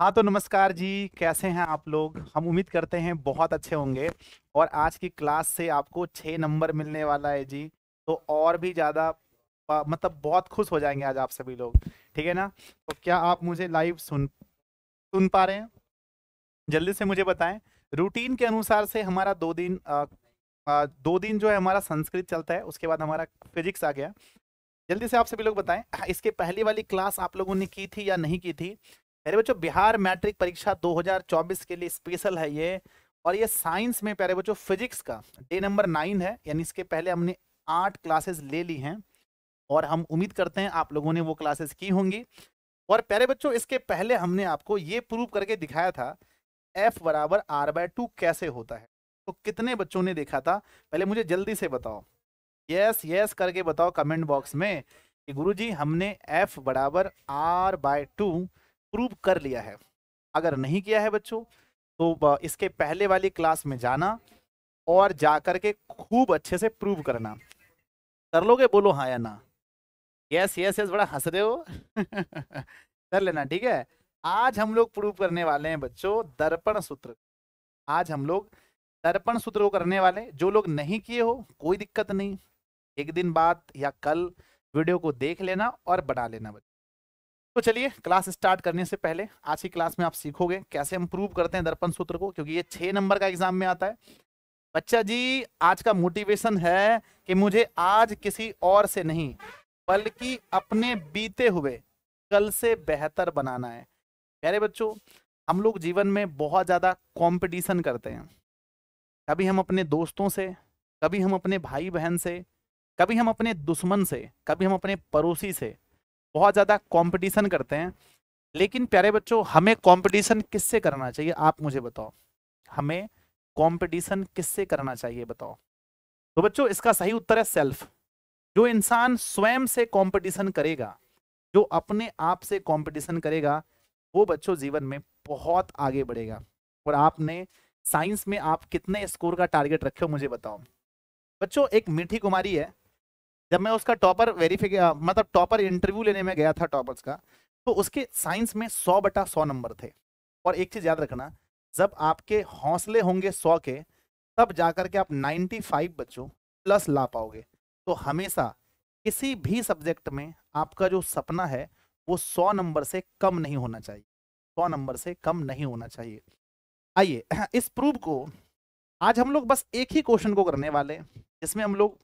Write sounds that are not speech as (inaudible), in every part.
हाँ तो नमस्कार जी कैसे हैं आप लोग हम उम्मीद करते हैं बहुत अच्छे होंगे और आज की क्लास से आपको छः नंबर मिलने वाला है जी तो और भी ज़्यादा मतलब बहुत खुश हो जाएंगे आज आप सभी लोग ठीक है ना तो क्या आप मुझे लाइव सुन सुन पा रहे हैं जल्दी से मुझे बताएं रूटीन के अनुसार से हमारा दो दिन आ, आ, दो दिन जो है हमारा संस्कृत चलता है उसके बाद हमारा फिजिक्स आ गया जल्दी से आप सभी लोग बताएं इसके पहली वाली क्लास आप लोगों ने की थी या नहीं की थी मेरे बच्चों बिहार मैट्रिक परीक्षा 2024 के लिए स्पेशल है ये और ये साइंस में प्यारे बच्चों फिजिक्स का डे नंबर नाइन है यानी इसके पहले हमने आठ क्लासेस ले ली हैं और हम उम्मीद करते हैं आप लोगों ने वो क्लासेस की होंगी और प्यारे बच्चों इसके पहले हमने आपको ये प्रूव करके दिखाया था एफ बराबर आर बाय टू कैसे होता है तो कितने बच्चों ने देखा था पहले मुझे जल्दी से बताओ यस यस करके बताओ कमेंट बॉक्स में कि गुरुजी हमने एफ बराबर आर बाय टू प्रूव कर लिया है अगर नहीं किया है बच्चों तो इसके पहले वाली क्लास में जाना और जा कर के खूब अच्छे से प्रूव करना कर लोगे बोलो हाँ या ना यस यस यस बड़ा हंस रहे हो (laughs) कर लेना ठीक है आज हम लोग प्रूव करने वाले हैं बच्चों दर्पण सूत्र आज हम लोग दर्पण सूत्र को करने वाले जो लोग नहीं किए हो कोई दिक्कत नहीं एक दिन बाद या कल वीडियो को देख लेना और बना लेना बच्चों तो चलिए क्लास स्टार्ट करने से पहले आज की क्लास में आप सीखोगे कैसे हम प्रूव करते हैं दर्पण सूत्र को क्योंकि ये छह नंबर का एग्जाम में आता है बच्चा जी आज का मोटिवेशन है कि मुझे आज किसी और से नहीं बल्कि अपने बीते हुए कल से बेहतर बनाना है प्यारे बच्चों हम लोग जीवन में बहुत ज़्यादा कॉम्पिटिशन करते हैं कभी हम अपने दोस्तों से कभी हम अपने भाई बहन से कभी हम अपने दुश्मन से कभी हम अपने पड़ोसी से बहुत ज़्यादा कंपटीशन करते हैं लेकिन प्यारे बच्चों हमें कंपटीशन किससे करना चाहिए आप मुझे बताओ हमें कंपटीशन किससे करना चाहिए बताओ तो बच्चों इसका सही उत्तर है सेल्फ जो इंसान स्वयं से कंपटीशन करेगा जो अपने आप से कंपटीशन करेगा वो बच्चों जीवन में बहुत आगे बढ़ेगा और आपने साइंस में आप कितने स्कोर का टारगेट रखे हो मुझे बताओ बच्चों एक मीठी कुमारी है जब मैं उसका टॉपर वेरीफिक मतलब टॉपर इंटरव्यू लेने में गया था टॉपर्स का तो उसके साइंस में सौ बटा सौ नंबर थे और एक चीज़ याद रखना जब आपके हौसले होंगे सौ के तब जाकर के आप नाइन्टी फाइव बच्चों प्लस ला पाओगे तो हमेशा किसी भी सब्जेक्ट में आपका जो सपना है वो सौ नंबर से कम नहीं होना चाहिए सौ नंबर से कम नहीं होना चाहिए आइए (clears throat) इस प्रूफ को आज हम लोग बस एक ही क्वेश्चन को करने वाले जिसमें हम लोग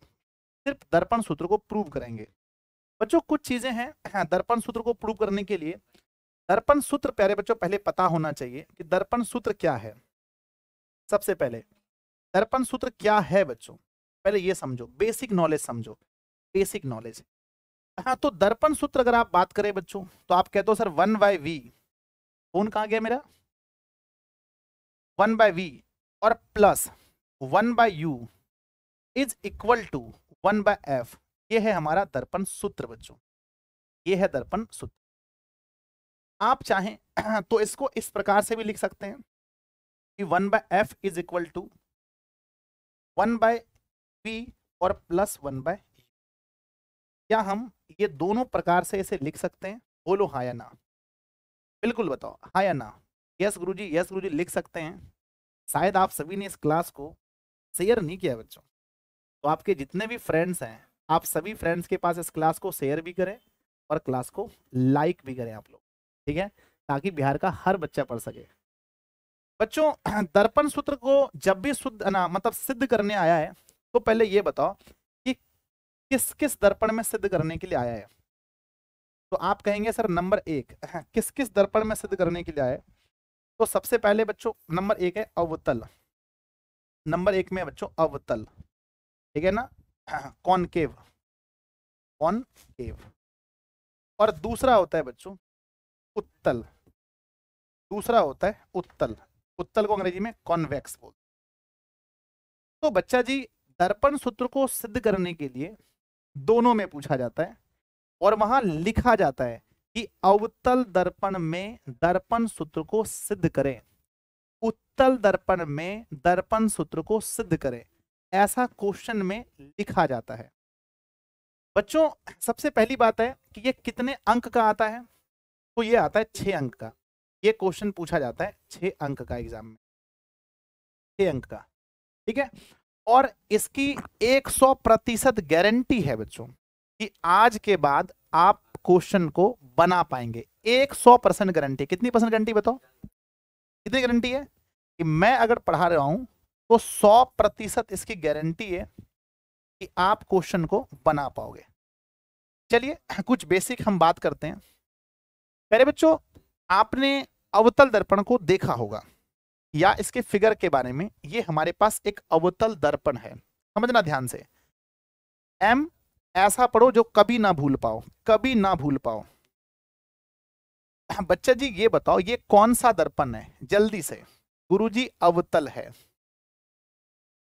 सिर्फ दर्पण सूत्र को प्रूव करेंगे बच्चों कुछ चीजें हैं हाँ दर्पण सूत्र को प्रूव करने के लिए दर्पण सूत्र प्यारे बच्चों पहले पता होना चाहिए कि दर्पण सूत्र क्या है सबसे पहले दर्पण सूत्र क्या है बच्चों पहले ये समझो बेसिक नॉलेज समझो बेसिक नॉलेज हाँ तो दर्पण सूत्र अगर आप बात करें बच्चों तो आप कहते हो सर वन बाय वी फोन कहा गया मेरा वन बाय वी और plus one by U is equal to one by F ये है हमारा दर्पण सूत्र बच्चों ये है दर्पण सूत्र आप चाहें (clears throat) तो इसको इस प्रकार से भी लिख सकते हैं कि one by F is equal to one by P और प्लस वन बाय क्या हम ये दोनों प्रकार से इसे लिख सकते हैं बोलो हा या ना बिल्कुल बताओ हा या ना यस गुरुजी यस गुरुजी लिख सकते हैं शायद आप सभी ने इस क्लास को शेयर नहीं किया बच्चों तो आपके जितने भी फ्रेंड्स हैं आप सभी फ्रेंड्स के पास इस क्लास को शेयर भी करें और क्लास को लाइक भी करें आप लोग ठीक है ताकि बिहार का हर बच्चा पढ़ सके बच्चों (clears throat) दर्पण सूत्र को जब भी शुद्ध ना मतलब सिद्ध करने आया है तो पहले ये बताओ कि किस किस दर्पण में सिद्ध करने के लिए आया है तो आप कहेंगे सर नंबर एक (clears throat) किस किस दर्पण में सिद्ध करने के लिए आया है तो सबसे पहले बच्चों नंबर एक है अवतल नंबर एक में बच्चों अवतल ठीक है ना (clears throat) कॉनकेव कॉनकेव और दूसरा होता है बच्चों उत्तल दूसरा होता है उत्तल उत्तल को अंग्रेजी में कॉन्वेक्स बोलते तो बच्चा जी दर्पण सूत्र को सिद्ध करने के लिए दोनों में पूछा जाता है और वहां लिखा जाता है कि अवतल दर्पण में दर्पण सूत्र को सिद्ध करें उत्तल दर्पण में दर्पण सूत्र को सिद्ध करें ऐसा क्वेश्चन में लिखा जाता है बच्चों सबसे पहली बात है कि ये कितने अंक का आता है तो ये आता है छः अंक का ये क्वेश्चन पूछा जाता है छः अंक का एग्जाम में छः अंक का ठीक है और इसकी 100 प्रतिशत गारंटी है बच्चों कि आज के बाद आप क्वेश्चन को बना पाएंगे 100 परसेंट गारंटी कितनी परसेंट गारंटी बताओ कितनी गारंटी है कि मैं अगर पढ़ा रहा हूं तो 100 प्रतिशत इसकी गारंटी है कि आप क्वेश्चन को बना पाओगे चलिए कुछ बेसिक हम बात करते हैं मेरे बच्चों आपने अवतल दर्पण को देखा होगा या इसके फिगर के बारे में ये हमारे पास एक अवतल दर्पण है समझना ध्यान से एम ऐसा पढ़ो जो कभी ना भूल पाओ कभी ना भूल पाओ बच्चा जी ये बताओ ये कौन सा दर्पण है जल्दी से गुरुजी अवतल है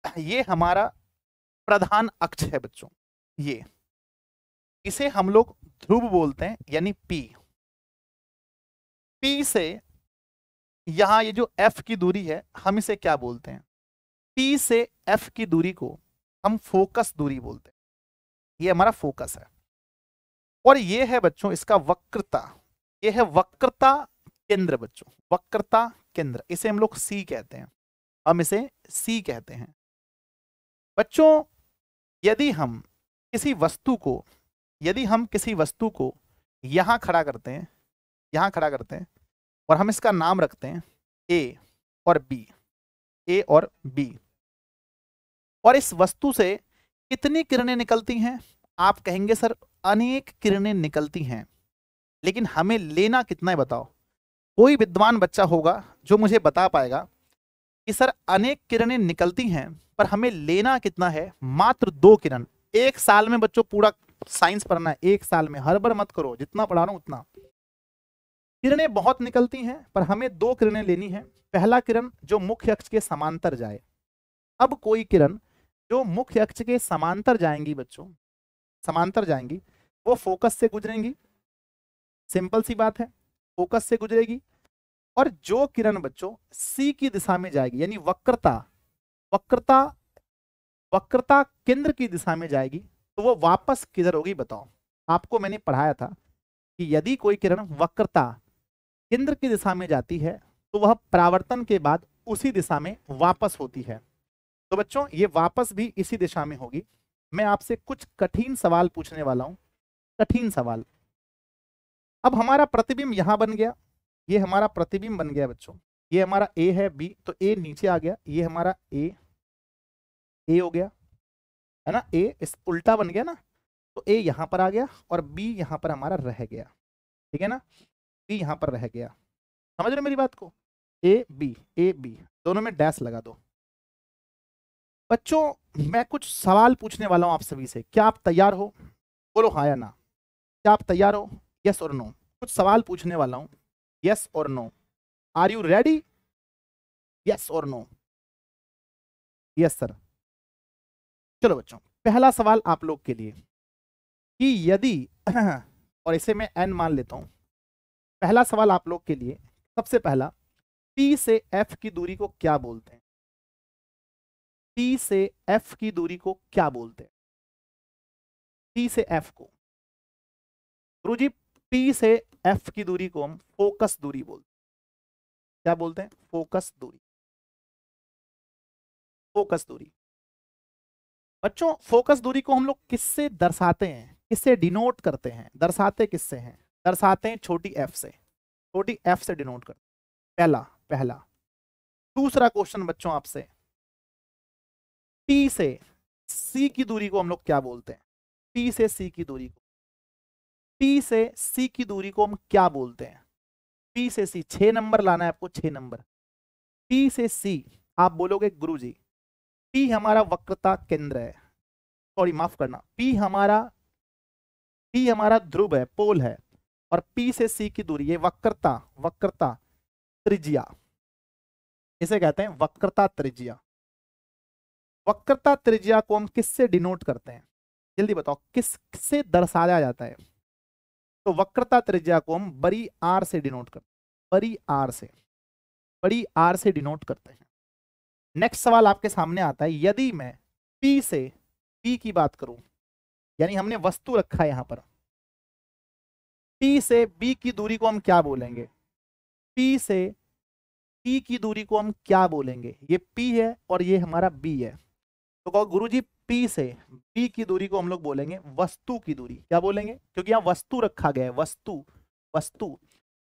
(clears throat) ये हमारा प्रधान अक्ष है बच्चों ये इसे हम लोग ध्रुव बोलते हैं यानी पी पी से यहां ये जो एफ की दूरी है हम इसे क्या बोलते हैं पी से एफ की दूरी को हम फोकस दूरी बोलते हैं ये हमारा फोकस है और ये है बच्चों इसका वक्रता ये है वक्रता केंद्र बच्चों वक्रता केंद्र इसे हम लोग सी कहते हैं हम इसे सी कहते हैं बच्चों यदि हम किसी वस्तु को यदि हम किसी वस्तु को यहाँ खड़ा करते हैं यहाँ खड़ा करते हैं और हम इसका नाम रखते हैं ए और बी ए और बी और इस वस्तु से कितनी किरणें निकलती हैं आप कहेंगे सर अनेक किरणें निकलती हैं लेकिन हमें लेना कितना है बताओ कोई विद्वान बच्चा होगा जो मुझे बता पाएगा कि सर अनेक किरणें निकलती हैं पर हमें लेना कितना है मात्र दो किरण एक साल में बच्चों पूरा साइंस पढ़ना है एक साल में हर बार मत करो जितना पढ़ा रहा हूं उतना किरणें बहुत निकलती हैं पर हमें दो किरणें लेनी है पहला किरण जो मुख्य अक्ष के समांतर जाए अब कोई किरण जो मुख्य अक्ष के समांतर जाएंगी बच्चों समांतर जाएंगी वो फोकस से गुजरेंगी सिंपल सी बात है फोकस से गुजरेगी और जो किरण बच्चों सी की दिशा में जाएगी यानी वक्रता वक्रता वक्रता केंद्र की दिशा में जाएगी तो वो वापस किधर होगी बताओ आपको मैंने पढ़ाया था कि यदि कोई किरण वक्रता केंद्र की दिशा में जाती है तो वह परावर्तन के बाद उसी दिशा में वापस होती है तो बच्चों ये वापस भी इसी दिशा में होगी मैं आपसे कुछ कठिन सवाल पूछने वाला हूं कठिन सवाल अब हमारा प्रतिबिंब यहां बन गया ये हमारा प्रतिबिंब बन गया बच्चों ये हमारा ए है बी तो ए नीचे आ गया ये हमारा ए ए हो गया है ना ए इस उल्टा बन गया ना तो ए यहाँ पर आ गया और बी यहाँ पर हमारा रह गया ठीक है ना बी यहाँ पर रह गया समझ रहे मेरी बात को ए बी ए बी दोनों में डैश लगा दो बच्चों मैं कुछ सवाल पूछने वाला हूँ आप सभी से क्या आप तैयार हो बोलो हाँ या ना क्या आप तैयार हो यस और नो कुछ सवाल पूछने वाला हूँ yes or no are you ready yes or no yes sir चलो बच्चों पहला सवाल आप लोग के लिए कि यदि (clears throat) और इसे मैं एन मान लेता हूं पहला सवाल आप लोग के लिए सबसे पहला पी से एफ की दूरी को क्या बोलते हैं पी से एफ की दूरी को क्या बोलते हैं पी से एफ को गुरु जी पी से एफ की दूरी को हम फोकस दूरी बोलते हैं क्या बोलते हैं फोकस दूरी फोकस दूरी बच्चों फोकस दूरी को हम लोग किससे दर्शाते हैं किससे डिनोट करते हैं दर्शाते किससे हैं दर्शाते हैं छोटी एफ से छोटी एफ से डिनोट करते हैं पहला पहला दूसरा क्वेश्चन बच्चों आपसे पी से सी की दूरी को हम लोग क्या बोलते हैं पी से सी की दूरी को पी से सी की दूरी को हम क्या बोलते हैं पी से सी छ नंबर लाना है आपको छ नंबर पी से सी आप बोलोगे गुरु जी पी हमारा वक्रता केंद्र है सॉरी माफ करना पी हमारा पी हमारा ध्रुव है पोल है और पी से सी की दूरी ये वक्रता वक्रता त्रिज्या इसे कहते हैं वक्रता त्रिज्या वक्रता त्रिज्या को हम किससे डिनोट करते हैं जल्दी बताओ किस से दर्शाया जाता है तो वक्रता त्रिज्या को हम बड़ी आर से डिनोट करते हैं बड़ी आर से बड़ी आर से डिनोट करते हैं नेक्स्ट सवाल आपके सामने आता है यदि मैं पी से पी की बात करूं यानी हमने वस्तु रखा है यहां पर पी से बी की दूरी को हम क्या बोलेंगे पी से पी की दूरी को हम क्या बोलेंगे ये पी है और ये हमारा बी है तो कहो गुरु जी पी से बी की दूरी को हम लोग बोलेंगे वस्तु की दूरी क्या बोलेंगे क्योंकि यहाँ वस्तु रखा गया है वस्तु वस्तु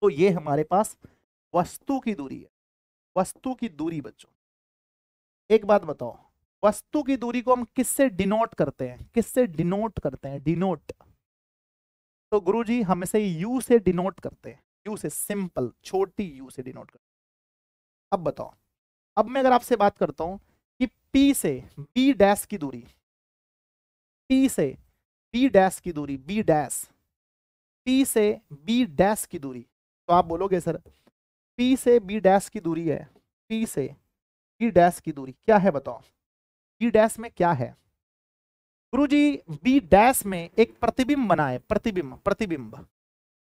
तो ये हमारे पास वस्तु की दूरी है वस्तु की दूरी बच्चों एक बात बताओ वस्तु की दूरी को हम किससे डिनोट करते हैं किससे डिनोट करते हैं डिनोट तो गुरु जी हम इसे यू से डिनोट करते हैं यू से सिंपल छोटी यू से डिनोट करते हैं अब बताओ अब मैं अगर आपसे बात करता हूँ कि P से B डैश की दूरी P से B डैश की दूरी B डैश P से B डैश की दूरी तो आप बोलोगे सर P से B डैश की दूरी है P से B डैश की दूरी क्या है बताओ B डैश में क्या है गुरु जी बी डैश में एक प्रतिबिंब बनाए प्रतिबिंब प्रतिबिंब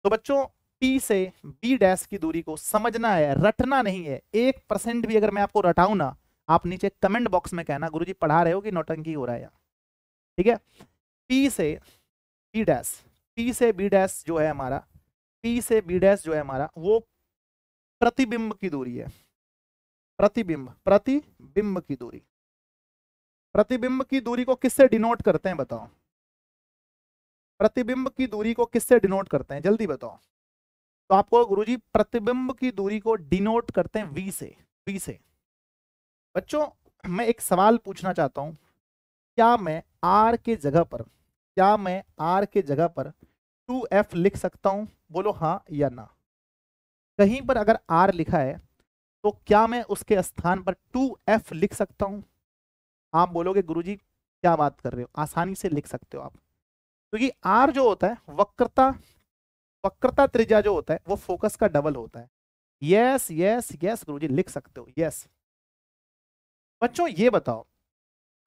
तो बच्चों पी से बी डैश की दूरी को समझना है रटना नहीं है एक परसेंट भी अगर मैं आपको रटाऊ ना आप नीचे कमेंट बॉक्स में कहना गुरुजी पढ़ा रहे हो कि नोटंकी हो रहा है यहाँ ठीक है पी से बी डैश पी से बी डैश जो है हमारा पी से बी डैश जो है हमारा वो प्रतिबिंब की दूरी है प्रतिबिंब प्रतिबिंब की दूरी प्रतिबिंब की दूरी को किससे डिनोट करते हैं बताओ प्रतिबिंब की दूरी को किससे डिनोट करते हैं जल्दी बताओ तो आपको गुरुजी प्रतिबिंब की दूरी को डिनोट करते हैं वी से वी से बच्चों मैं एक सवाल पूछना चाहता हूँ क्या मैं आर के जगह पर क्या मैं आर के जगह पर टू एफ लिख सकता हूँ बोलो हाँ या ना कहीं पर अगर आर लिखा है तो क्या मैं उसके स्थान पर टू एफ लिख सकता हूँ आप बोलोगे गुरुजी क्या बात कर रहे हो आसानी से लिख सकते हो आप क्योंकि तो आर जो होता है वक्रता वक्रता त्रिज्या जो होता है वो फोकस का डबल होता है यस यस यस गुरुजी लिख सकते हो यस बच्चों ये बताओ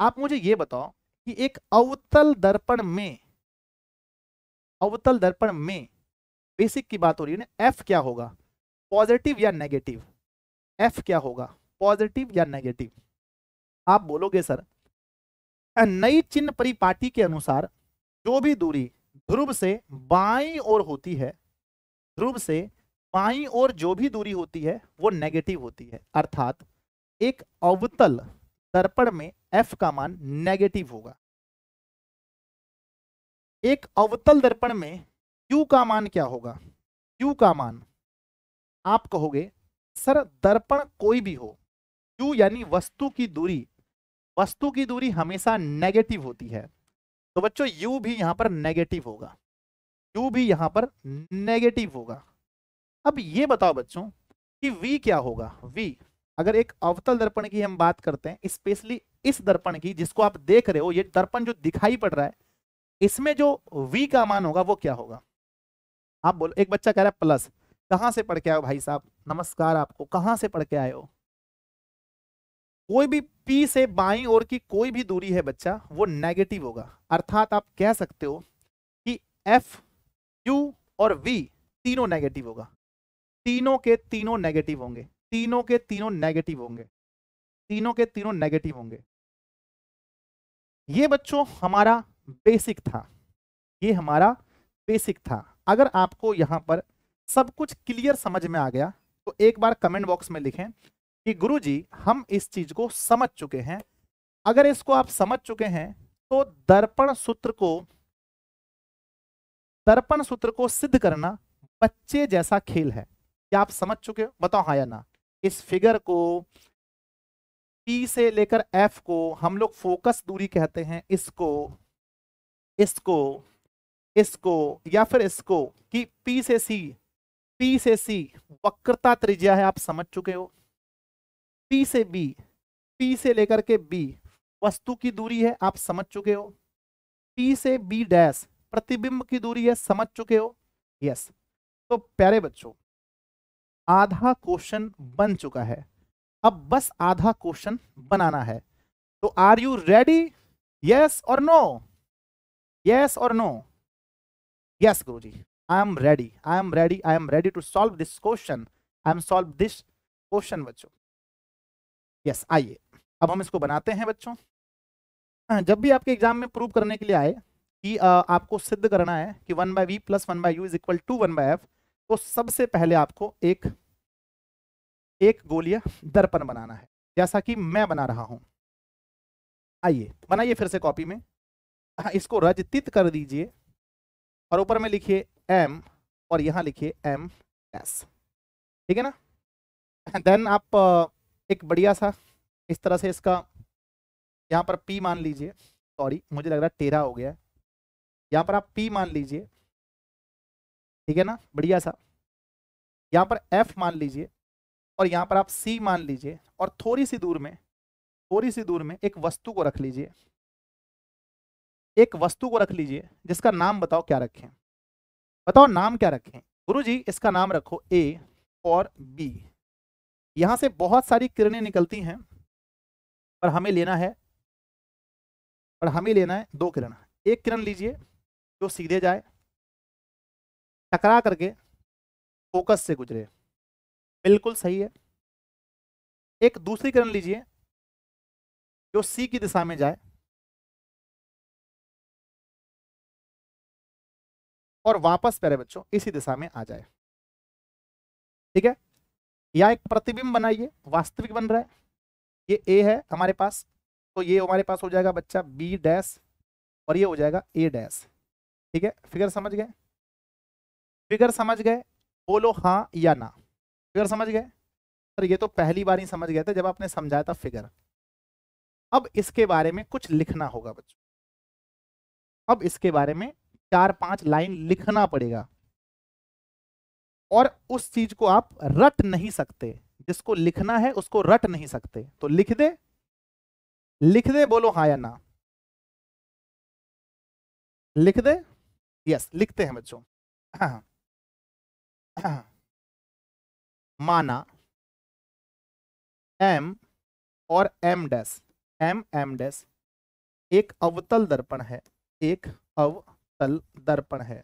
आप मुझे ये बताओ कि एक अवतल दर्पण में अवतल दर्पण में बेसिक की बात हो रही है ना एफ क्या होगा पॉजिटिव या नेगेटिव एफ क्या होगा पॉजिटिव या नेगेटिव आप बोलोगे सर नई चिन्ह परिपाटी के अनुसार जो भी दूरी ध्रुव से बाई ओर होती है ध्रुव से बाई ओर जो भी दूरी होती है वो नेगेटिव होती है अर्थात एक अवतल दर्पण में एफ का मान नेगेटिव होगा एक अवतल दर्पण में क्यू का मान क्या होगा क्यू का मान आप कहोगे सर दर्पण कोई भी हो क्यू यानी वस्तु की दूरी वस्तु की दूरी हमेशा नेगेटिव होती है तो बच्चों यू भी यहां पर नेगेटिव होगा यू भी यहां पर नेगेटिव होगा अब ये बताओ बच्चों कि वी क्या होगा वी अगर एक अवतल दर्पण की हम बात करते हैं स्पेशली इस दर्पण की जिसको आप देख रहे हो ये दर्पण जो दिखाई पड़ रहा है इसमें जो v का मान होगा वो क्या होगा आप बोलो एक बच्चा कह रहा है प्लस कहां से पढ़ के आयो भाई साहब नमस्कार आपको कहां से पढ़ के आए हो कोई भी p से बाई और की कोई भी दूरी है बच्चा वो नेगेटिव होगा अर्थात आप कह सकते हो कि f q और v तीनों नेगेटिव होगा तीनों के तीनों नेगेटिव होंगे तीनों के तीनों नेगेटिव होंगे तीनों के तीनों नेगेटिव होंगे ये बच्चों हमारा बेसिक था ये हमारा बेसिक था अगर आपको यहां पर सब कुछ क्लियर समझ में आ गया तो एक बार कमेंट बॉक्स में लिखें कि गुरुजी हम इस चीज को समझ चुके हैं अगर इसको आप समझ चुके हैं तो दर्पण सूत्र को दर्पण सूत्र को सिद्ध करना बच्चे जैसा खेल है क्या आप समझ चुके हो बताओ हाँ या ना इस फिगर को पी से लेकर एफ को हम लोग फोकस दूरी कहते हैं इसको इसको इसको या फिर इसको कि पी से सी पी से सी वक्रता त्रिज्या है आप समझ चुके हो पी से बी पी से लेकर के बी वस्तु की दूरी है आप समझ चुके हो पी से बी डैश प्रतिबिंब की दूरी है समझ चुके हो यस तो प्यारे बच्चों आधा क्वेश्चन बन चुका है अब बस आधा क्वेश्चन बनाना है तो आर यू रेडी यस और नो यस और no yes guru ji I am ready I am ready I am ready to solve this question I am solve this question बच्चों यस आइए अब हम इसको बनाते हैं बच्चों हाँ, जब भी आपके एग्जाम में प्रूव करने के लिए आए कि आपको सिद्ध करना है कि one by V plus one by U is equal to one by F तो सबसे पहले आपको एक एक गोलीय दर्पण बनाना है जैसा कि मैं बना रहा हूं आइए बनाइए फिर से कॉपी में हाँ, इसको रजतित कर दीजिए और ऊपर में लिखिए एम और यहां लिखिए एम एस ठीक है ना देन आप एक बढ़िया सा इस तरह से इसका यहाँ पर पी मान लीजिए सॉरी मुझे लग रहा है टेरा हो गया है यहाँ पर आप पी मान लीजिए ठीक है ना बढ़िया सा यहाँ पर एफ मान लीजिए और यहाँ पर आप सी मान लीजिए और थोड़ी सी दूर में थोड़ी सी दूर में एक वस्तु को रख लीजिए एक वस्तु को रख लीजिए जिसका नाम बताओ क्या रखें बताओ नाम क्या रखें गुरु जी इसका नाम रखो ए और बी यहाँ से बहुत सारी किरणें निकलती हैं पर हमें लेना है पर हमें लेना है दो किरण एक किरण लीजिए जो सीधे जाए टकरा करके फोकस से गुजरे बिल्कुल सही है एक दूसरी किरण लीजिए जो सी की दिशा में जाए और वापस प्यारे बच्चों इसी दिशा में आ जाए ठीक है या एक प्रतिबिंब बनाइए वास्तविक बन रहा है ये ए है हमारे पास तो ये हमारे पास हो जाएगा बच्चा बी डैश और ये हो जाएगा ए डैश ठीक है फिगर समझ गए फिगर समझ गए बोलो हाँ या ना फिगर समझ गए सर ये तो पहली बार ही समझ गए थे जब आपने समझाया था फिगर अब इसके बारे में कुछ लिखना होगा बच्चों अब इसके बारे में चार पांच लाइन लिखना पड़ेगा और उस चीज को आप रट नहीं सकते जिसको लिखना है उसको रट नहीं सकते तो लिख दे लिख दे बोलो हाँ या ना लिख दे यस लिखते हैं बच्चों हाँ, हाँ। (coughs) माना एम और M dash M M dash एक अवतल दर्पण है एक अवतल दर्पण है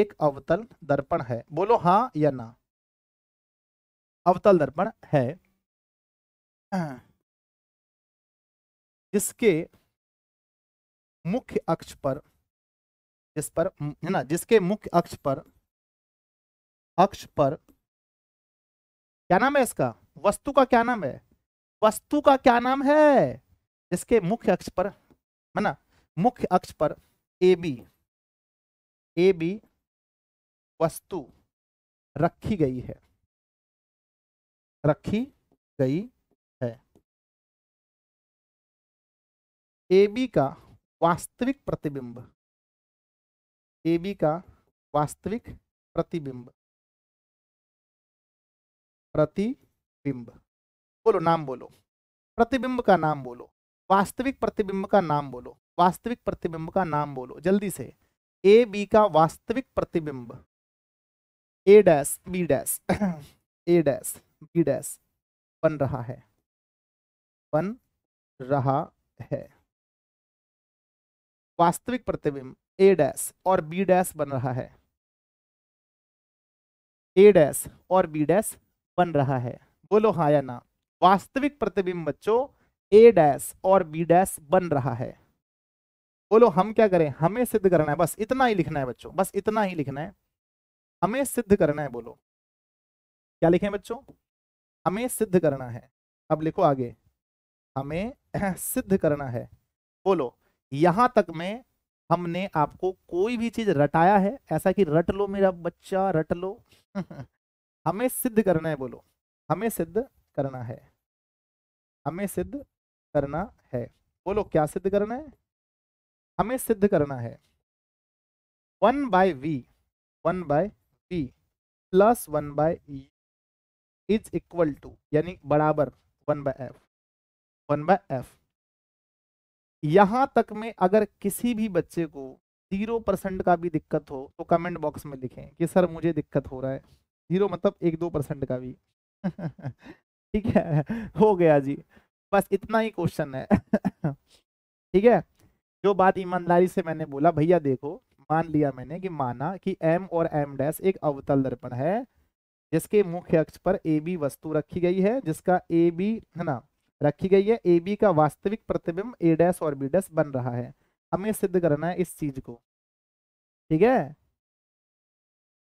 एक अवतल दर्पण है बोलो हाँ या ना अवतल दर्पण है (coughs) जिसके मुख्य अक्ष पर जिस पर है ना जिसके मुख्य अक्ष पर अक्ष पर क्या नाम है इसका वस्तु का क्या नाम है वस्तु का क्या नाम है जिसके मुख्य अक्ष पर है ना मुख्य अक्ष पर ए बी ए बी वस्तु रखी गई है रखी गई है ए बी का वास्तविक प्रतिबिंब ए बी का वास्तविक प्रतिबिंब प्रतिबिंब बोलो नाम बोलो प्रतिबिंब का नाम बोलो वास्तविक प्रतिबिंब का नाम बोलो वास्तविक प्रतिबिंब का नाम बोलो जल्दी से ए बी का वास्तविक प्रतिबिंब A dash B dash A dash B dash बन रहा है बन रहा है वास्तविक प्रतिबिंब ए डैश और बी डैश बन रहा है ए डैश और बी डैश बन रहा है बोलो हाँ या ना वास्तविक प्रतिबिंब बच्चों ए डैस और बी डैस बन रहा है बोलो हम क्या करें हमें सिद्ध करना है बस इतना ही लिखना है बच्चों बस इतना ही लिखना है हमें सिद्ध करना है बोलो क्या लिखें बच्चों हमें सिद्ध करना है अब लिखो आगे हमें (clears throat) सिद्ध करना है बोलो यहां तक में हमने आपको कोई भी चीज रटाया है ऐसा कि रट लो मेरा बच्चा रट लो (laughs) हमें सिद्ध करना है बोलो हमें सिद्ध करना है हमें सिद्ध करना है बोलो क्या सिद्ध करना है हमें सिद्ध करना है one by V one by V plus one by E is equal to यानी बराबर one by F one by F यहां तक में अगर किसी भी बच्चे को जीरो परसेंट का भी दिक्कत हो तो कमेंट बॉक्स में लिखें कि सर मुझे दिक्कत हो रहा है जीरो मतलब एक दो परसेंट का भी (laughs) ठीक है हो गया जी बस इतना ही क्वेश्चन है (laughs) ठीक है जो बात ईमानदारी से मैंने बोला भैया देखो मान लिया मैंने कि माना कि एम और एम डैश एक अवतल दर्पण है जिसके मुख्य अक्ष पर ए बी वस्तु रखी गई है जिसका ए बी है ना रखी गई है ए बी का वास्तविक प्रतिबिंब ए डैश और बी डैश बन रहा है हमें सिद्ध करना है इस चीज को ठीक है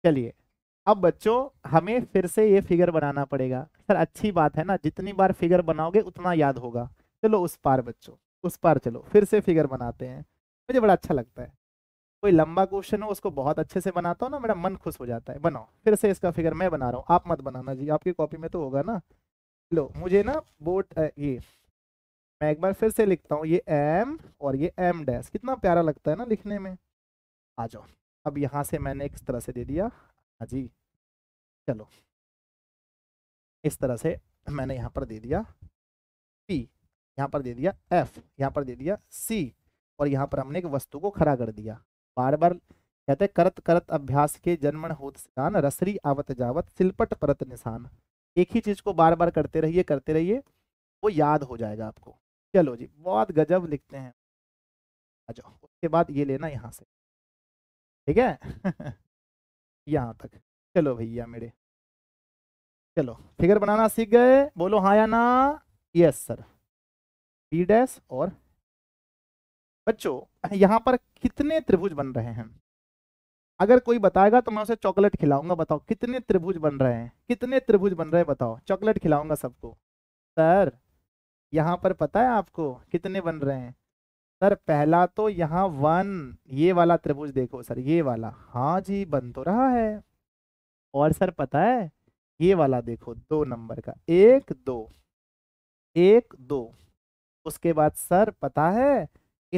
चलिए अब बच्चों हमें फिर से ये फिगर बनाना पड़ेगा सर अच्छी बात है ना जितनी बार फिगर बनाओगे उतना याद होगा चलो उस पार बच्चों उस पार चलो फिर से फिगर बनाते हैं मुझे बड़ा अच्छा लगता है कोई लंबा क्वेश्चन हो उसको बहुत अच्छे से बनाता हो ना मेरा मन खुश हो जाता है बनाओ फिर से इसका फिगर मैं बना रहा हूँ आप मत बनाना जी आपकी कॉपी में तो होगा ना लो मुझे ना बोट ये मैं एक बार फिर से लिखता हूँ ये एम और ये एम डैश कितना प्यारा लगता है ना लिखने में आ जाओ अब यहाँ से मैंने इस तरह से दे दिया हाँ जी चलो इस तरह से मैंने यहाँ पर दे दिया पी यहाँ पर दे दिया एफ यहाँ पर दे दिया सी और यहाँ पर हमने एक वस्तु को खड़ा कर दिया बार बार कहते करत करत अभ्यास के जन्मण होत स्थान रसरी आवत जावत सिलपट परत निशान एक ही चीज़ को बार बार करते रहिए करते रहिए वो याद हो जाएगा आपको चलो जी बहुत गजब लिखते हैं अच्छा उसके बाद ये लेना यहाँ से ठीक है (laughs) यहाँ तक चलो भैया मेरे चलो फिगर बनाना सीख गए बोलो हाँ या ना यस सर बी डैश और बच्चों यहाँ पर कितने त्रिभुज बन रहे हैं अगर कोई बताएगा तो मैं उसे चॉकलेट खिलाऊंगा बताओ कितने त्रिभुज बन रहे हैं कितने त्रिभुज बन रहे हैं बताओ चॉकलेट खिलाऊंगा सबको सर यहाँ पर पता है आपको कितने बन रहे हैं सर पहला तो यहाँ वन ये वाला त्रिभुज देखो सर ये वाला हाँ जी बन तो रहा है और सर पता है ये वाला देखो दो नंबर का एक दो एक दो उसके बाद सर पता है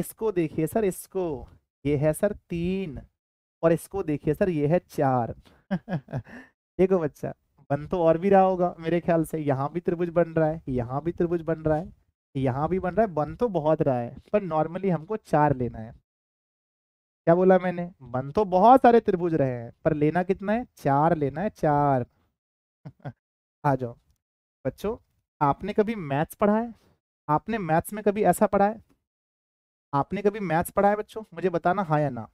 इसको देखिए सर इसको ये है सर तीन और इसको देखिए सर ये है चार (laughs) देखो बच्चा बन तो और भी रहा होगा मेरे ख्याल से यहाँ भी त्रिभुज बन रहा है यहाँ भी त्रिभुज बन रहा है यहाँ भी बन रहा है बन तो बहुत रहा है पर नॉर्मली हमको चार लेना है क्या बोला मैंने बन तो बहुत सारे त्रिभुज रहे हैं पर लेना कितना है चार लेना है चार (laughs) आ जाओ बच्चों आपने कभी मैथ्स पढ़ा है आपने मैथ्स में कभी ऐसा पढ़ा है आपने कभी मैथ्स पढ़ा है बच्चों मुझे बताना हाँ या ना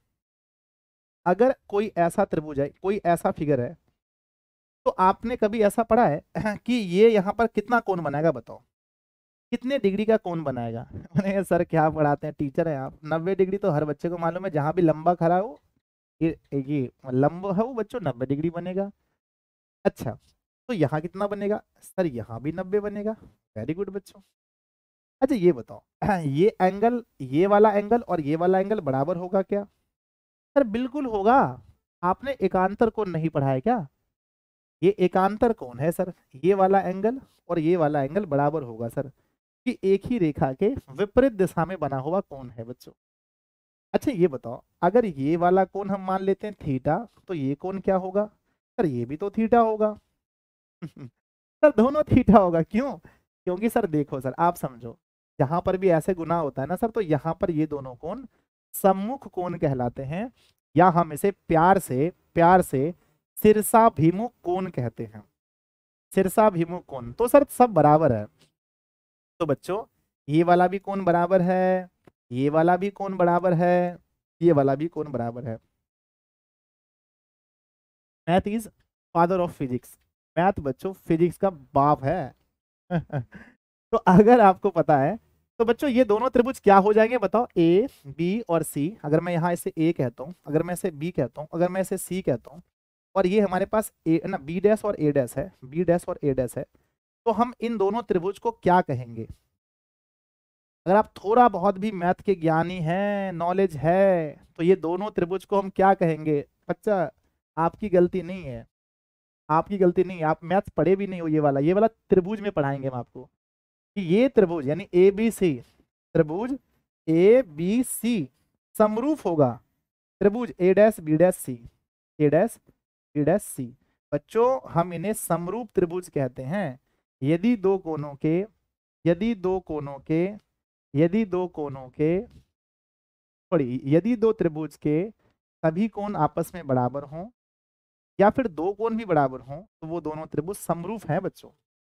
अगर कोई ऐसा त्रिभुज है कोई ऐसा फिगर है तो आपने कभी ऐसा पढ़ा है (laughs) कि ये यहाँ पर कितना कोण बनाएगा बताओ कितने डिग्री का कौन बनाएगा (laughs) सर क्या पढ़ाते हैं टीचर हैं आप नब्बे डिग्री तो हर बच्चे को मालूम है जहाँ भी लंबा खड़ा हो ये ये लंबा है वो बच्चों नब्बे डिग्री बनेगा अच्छा तो यहाँ कितना बनेगा सर यहाँ भी नब्बे बनेगा वेरी गुड बच्चों अच्छा ये बताओ (clears throat) ये एंगल ये वाला एंगल और ये वाला एंगल बराबर होगा क्या सर बिल्कुल होगा आपने एकांतर कोण नहीं पढ़ाया क्या ये एकांतर कोण है सर ये वाला एंगल और ये वाला एंगल बराबर होगा सर कि एक ही रेखा के विपरीत दिशा में बना हुआ कौन है बच्चों अच्छा ये बताओ अगर ये वाला कौन हम मान लेते हैं थीटा तो ये कौन क्या होगा सर ये भी तो थीटा होगा (laughs) सर दोनों थीटा होगा क्यों क्योंकि सर देखो सर आप समझो यहाँ पर भी ऐसे गुना होता है ना सर तो यहाँ पर ये दोनों कौन सम्मुख कौन कहलाते हैं या हम इसे प्यार से प्यार से सिरसाभिमुख कौन कहते हैं सिरसाभिमुख कौन तो सर सब बराबर है तो बच्चों ये वाला भी कौन बराबर है ये वाला भी कौन बराबर है ये वाला भी कौन बराबर है math is father of physics math बच्चों फिजिक्स का बाप है (laughs) तो अगर आपको पता है तो बच्चों ये दोनों त्रिभुज क्या हो जाएंगे बताओ ए बी और सी अगर मैं यहाँ इसे ए कहता हूँ अगर मैं इसे बी कहता हूँ अगर मैं इसे सी कहता हूँ और ये हमारे पास ए ना बी डैश और ए डैश है बी डैश और ए डैश है तो हम इन दोनों त्रिभुज को क्या कहेंगे अगर आप थोड़ा बहुत भी मैथ के ज्ञानी हैं नॉलेज है तो ये दोनों त्रिभुज को हम क्या कहेंगे बच्चा आपकी गलती नहीं है आपकी गलती नहीं है आप मैथ पढ़े भी नहीं हो ये वाला ये वाला त्रिभुज में पढ़ाएंगे हम आपको कि ये त्रिभुज यानी ए बी सी त्रिभुज ए बी सी समरूफ होगा त्रिभुज A dash B dash C A dash B dash C बच्चों हम इन्हें समरूप त्रिभुज कहते हैं यदि दो कोनों के यदि दो कोनों के यदि दो कोनों के सॉरी यदि दो त्रिभुज के सभी कोण आपस में बराबर हों या फिर दो कोण भी बराबर हों तो वो दोनों त्रिभुज समरूफ हैं बच्चों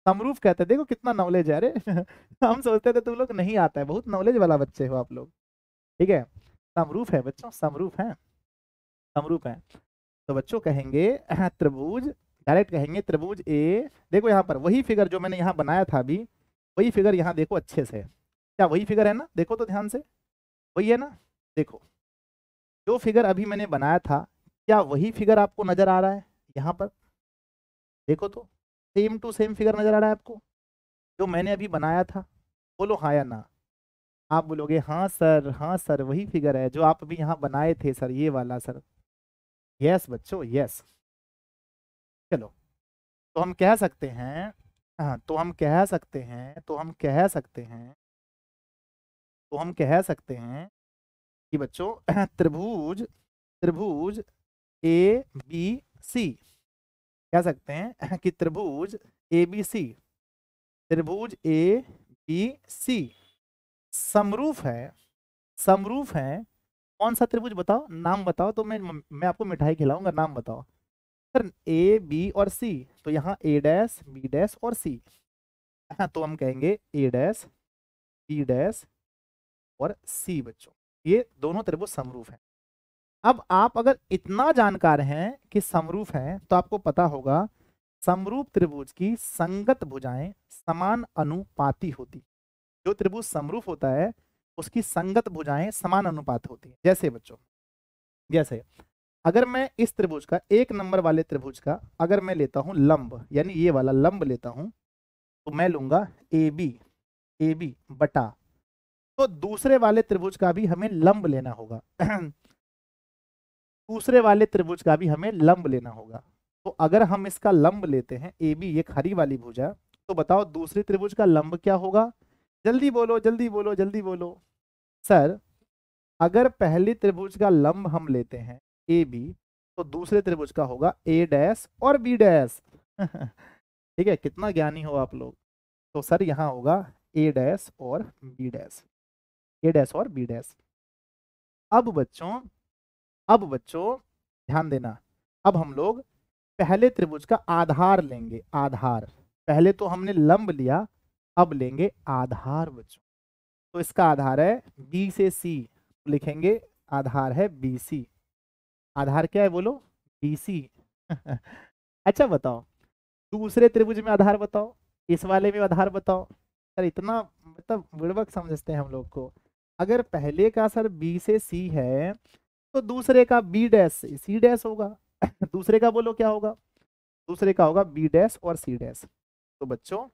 समरूफ कहते हैं देखो कितना नॉलेज है अरे (laughs) हम सोचते थे तुम लोग नहीं आता है बहुत नॉलेज वाला बच्चे हो आप लोग ठीक है समरूफ है बच्चों समरूफ है समरूफ है तो बच्चों कहेंगे त्रिभुज डायरेक्ट कहेंगे त्रिभुज ए देखो यहाँ पर वही फिगर जो मैंने यहाँ बनाया था अभी वही फिगर यहाँ देखो अच्छे से क्या वही फिगर है ना देखो तो ध्यान से वही है ना देखो जो फिगर अभी मैंने बनाया था क्या वही फिगर आपको नज़र आ रहा है यहाँ पर देखो तो सेम टू सेम फिगर नज़र आ रहा है आपको जो मैंने अभी बनाया था बोलो हाँ या ना आप बोलोगे हाँ सर हाँ सर वही फिगर है जो आप अभी यहाँ बनाए थे सर ये वाला सर यस बच्चों यस चलो तो हम कह सकते हैं हाँ तो हम कह सकते हैं तो हम कह सकते हैं तो हम कह सकते हैं कि बच्चों (clears throat) त्रिभुज त्रिभुज ए बी सी कह सकते हैं (clears throat) कि त्रिभुज ए बी सी त्रिभुज ए बी सी समरूफ है समरूफ है कौन सा त्रिभुज बताओ नाम बताओ तो मैं मैं आपको मिठाई खिलाऊंगा नाम बताओ ए बी और सी तो यहाँ ए डैश बी डैश और सी हाँ तो हम कहेंगे ए डैश बी डैश और सी बच्चों ये दोनों त्रिभुज समरूप हैं अब आप अगर इतना जानकार हैं कि समरूप हैं तो आपको पता होगा समरूप त्रिभुज की संगत भुजाएं समान अनुपाती होती जो त्रिभुज समरूप होता है उसकी संगत भुजाएं समान अनुपात होती है जैसे बच्चों जैसे अगर मैं इस त्रिभुज का एक नंबर वाले त्रिभुज का अगर मैं लेता हूं लंब यानी ये वाला लंब लेता हूं तो मैं लूंगा ए बी ए बी बटा तो दूसरे वाले त्रिभुज का भी हमें लंब लेना होगा (clears throat) दूसरे वाले त्रिभुज का भी हमें लंब लेना होगा तो अगर हम इसका लंब लेते हैं ए बी ये खरी वाली भुजा तो बताओ दूसरे त्रिभुज का लंब क्या होगा जल्दी बोलो जल्दी बोलो जल्दी बोलो सर अगर पहले त्रिभुज का लंब हम लेते हैं ए बी तो दूसरे त्रिभुज का होगा ए डैश और बी डैश (laughs) ठीक है कितना ज्ञानी हो आप लोग तो सर यहाँ होगा ए डैश और बी डैश ए डैश और बी डैश अब बच्चों अब बच्चों ध्यान देना अब हम लोग पहले त्रिभुज का आधार लेंगे आधार पहले तो हमने लंब लिया अब लेंगे आधार बच्चों तो इसका आधार है बी से सी तो लिखेंगे आधार है बी सी आधार क्या है बोलो बीसी (laughs) अच्छा बताओ दूसरे त्रिभुज में आधार बताओ इस वाले में आधार बताओ सर इतना मतलब बुड़बक समझते हैं हम लोग को अगर पहले का सर बी से सी है तो दूसरे का बी डैश सी डैश होगा (coughs) दूसरे का बोलो क्या होगा दूसरे का होगा बी डैश और सी डैश तो बच्चों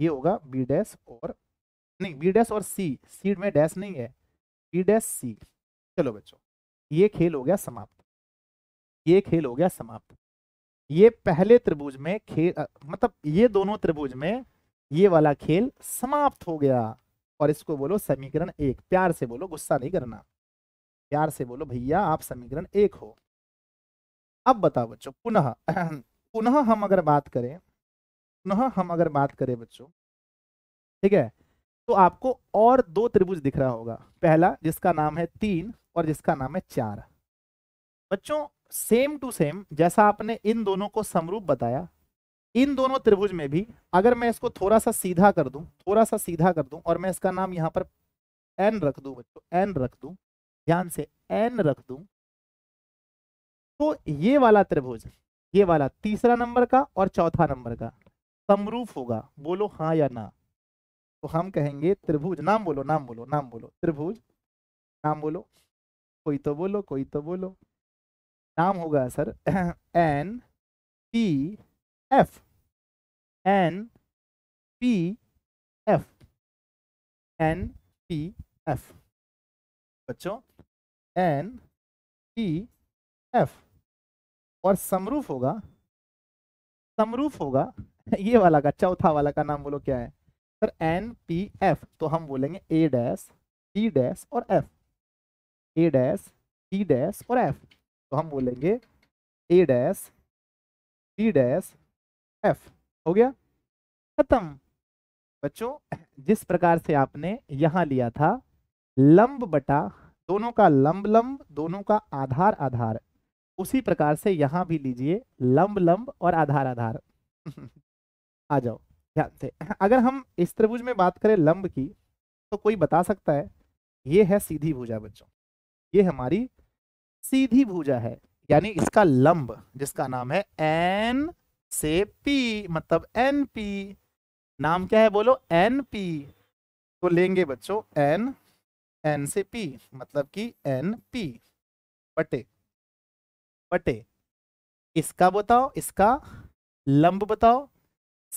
ये होगा बी डैश और नहीं बी डैश और सी सी में डैश नहीं है बी डैश सी चलो बच्चों ये खेल हो गया समाप्त ये खेल हो गया समाप्त ये पहले त्रिभुज में खेल मतलब ये दोनों त्रिभुज में ये वाला खेल समाप्त हो गया और इसको बोलो समीकरण एक प्यार से बोलो गुस्सा नहीं करना प्यार से बोलो भैया आप समीकरण एक हो अब बताओ बच्चों पुनः (clears throat) पुनः हम अगर बात करें पुनः हम अगर बात करें बच्चों ठीक है तो आपको और दो त्रिभुज दिख रहा होगा पहला जिसका नाम है तीन और जिसका नाम है चार बच्चों सेम टू सेम जैसा आपने इन दोनों को समरूप बताया इन दोनों त्रिभुज में भी अगर मैं इसको थोड़ा सा सीधा कर दूं थोड़ा सा सीधा कर दूं और मैं इसका नाम यहाँ पर एन रख दूं बच्चों एन रख दूं ध्यान से एन रख दूं तो ये वाला त्रिभुज ये वाला तीसरा नंबर का और चौथा नंबर का समरूप होगा बोलो हाँ या ना तो हम कहेंगे त्रिभुज नाम बोलो नाम बोलो नाम बोलो त्रिभुज नाम बोलो कोई तो बोलो कोई तो बोलो नाम होगा sir N P F N P F N P F बच्चों एन पी एफ और समरूफ होगा समरूफ होगा ये वाला का चौथा वाला का नाम बोलो क्या है सर एन पी एफ तो हम बोलेंगे ए डैश बी डैश और F A dash B dash और एफ तो हम बोलेंगे A dash B dash F हो गया खत्म बच्चों जिस प्रकार से आपने यहां लिया था लंब बटा दोनों का लंब लंब दोनों का आधार आधार उसी प्रकार से यहां भी लीजिए लंब लंब और आधार आधार (laughs) आ जाओ ध्यान से अगर हम इस त्रिभुज में बात करें लंब की तो कोई बता सकता है ये है सीधी भुजा बच्चों ये हमारी सीधी भुजा है यानी इसका लंब जिसका नाम है एन से पी मतलब एन पी नाम क्या है बोलो एन पी तो लेंगे बच्चों एन एन से पी मतलब कि एन पी बटे बटे इसका बताओ इसका लंब बताओ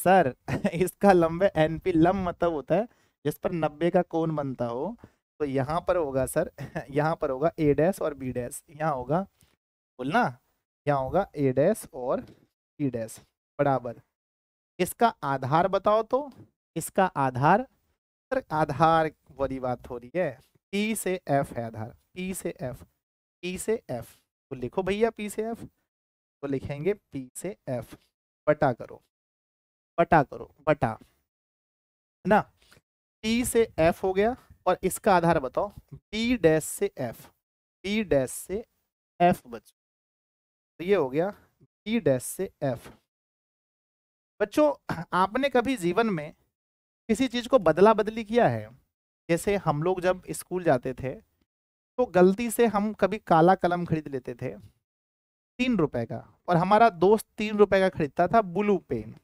सर (laughs) इसका लंब है एन पी लंब मतलब होता है जिस पर नब्बे का कोण बनता हो तो यहाँ पर होगा सर यहाँ पर होगा ए डैस और बी डैस यहाँ होगा बोलना यहाँ होगा ए डैस और बी डैस बराबर इसका आधार बताओ तो इसका आधार सर आधार वाली बात हो रही है पी से एफ है आधार पी से एफ पी से एफ तो लिखो भैया पी से एफ तो लिखेंगे पी से एफ बटा करो बटा करो बटा ना पी से एफ हो गया और इसका आधार बताओ बी डैश से एफ बी डैश से एफ बच्चों तो ये हो गया बी डैश से एफ बच्चों आपने कभी जीवन में किसी चीज़ को बदला बदली किया है जैसे हम लोग जब स्कूल जाते थे तो गलती से हम कभी काला कलम खरीद लेते थे तीन रुपए का और हमारा दोस्त तीन रुपए का खरीदता था ब्लू पेन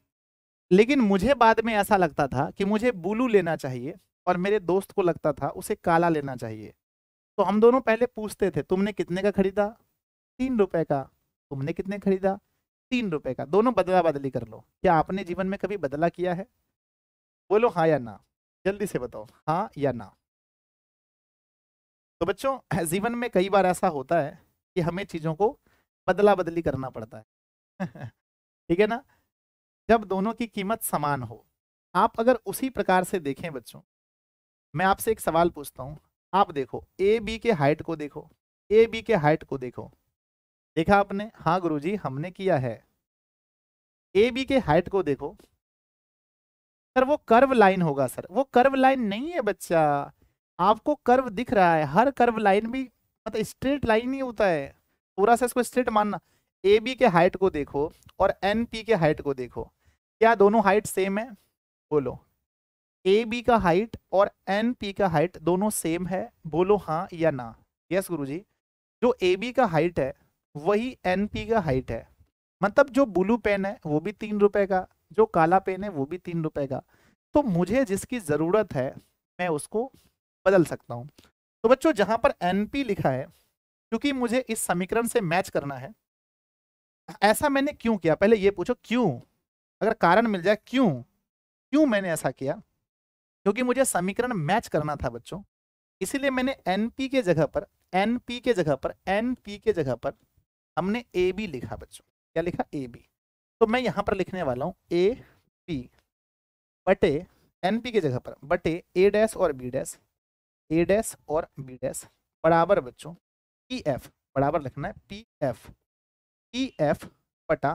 लेकिन मुझे बाद में ऐसा लगता था कि मुझे ब्लू लेना चाहिए और मेरे दोस्त को लगता था उसे काला लेना चाहिए तो हम दोनों पहले पूछते थे तुमने कितने का खरीदा तीन रुपए का तुमने कितने खरीदा तीन रुपए का दोनों बदला बदली कर लो क्या आपने जीवन में कभी बदला किया है बोलो हाँ या ना जल्दी से बताओ हाँ या ना तो बच्चों (clears throat) जीवन में कई बार ऐसा होता है कि हमें चीज़ों को बदला बदली करना पड़ता है (laughs) ठीक है ना जब दोनों की कीमत समान हो आप अगर उसी प्रकार से देखें बच्चों मैं आपसे एक सवाल पूछता हूँ आप देखो ए बी के हाइट को देखो ए बी के हाइट को देखो देखा आपने हाँ गुरुजी हमने किया है ए बी के हाइट को देखो सर वो कर्व लाइन होगा सर वो कर्व लाइन नहीं है बच्चा आपको कर्व दिख रहा है हर कर्व लाइन भी मतलब स्ट्रेट लाइन ही होता है पूरा से इसको स्ट्रेट मानना ए बी के हाइट को देखो और एन पी के हाइट को देखो क्या दोनों हाइट सेम है बोलो ए बी का हाइट और एन पी का हाइट दोनों सेम है बोलो हाँ या ना यस गुरु जी जो ए बी का हाइट है वही एन पी का हाइट है मतलब जो ब्लू पेन है वो भी तीन रुपए का जो काला पेन है वो भी तीन रुपए का तो मुझे जिसकी ज़रूरत है मैं उसको बदल सकता हूँ तो बच्चों जहाँ पर एन पी लिखा है क्योंकि मुझे इस समीकरण से मैच करना है ऐसा मैंने क्यों किया पहले ये पूछो क्यों अगर कारण मिल जाए क्यों क्यों मैंने ऐसा किया क्योंकि मुझे समीकरण मैच करना था बच्चों इसीलिए मैंने एनपी के जगह पर एनपी के जगह पर एनपी के जगह पर हमने ए बी लिखा बच्चों क्या लिखा ए बी तो मैं यहाँ पर लिखने वाला हूँ ए बी बटे एन पी के जगह पर बटे ए डैश और बी डैश ए डैश और बी डैश बराबर बच्चों पी एफ बराबर लिखना है पी एफ पी एफ बटा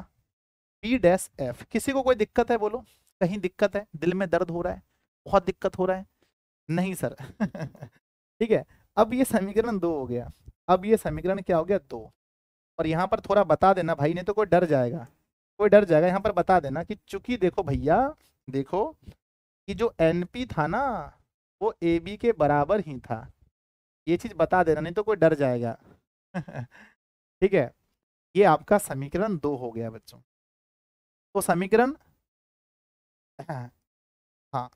बी डैश एफ किसी को कोई दिक्कत है बोलो कहीं दिक्कत है दिल में दर्द हो रहा है बहुत दिक्कत हो रहा है नहीं सर (laughs) ठीक है अब ये समीकरण दो हो गया अब ये समीकरण क्या हो गया दो और यहाँ पर थोड़ा बता देना भाई ने तो कोई डर जाएगा कोई डर जाएगा यहाँ पर बता देना कि चूंकि देखो भैया देखो कि जो एनपी था ना वो ए बी के बराबर ही था ये चीज़ बता देना नहीं तो कोई डर जाएगा (laughs) ठीक है ये आपका समीकरण दो हो गया बच्चों तो समीकरण हाँ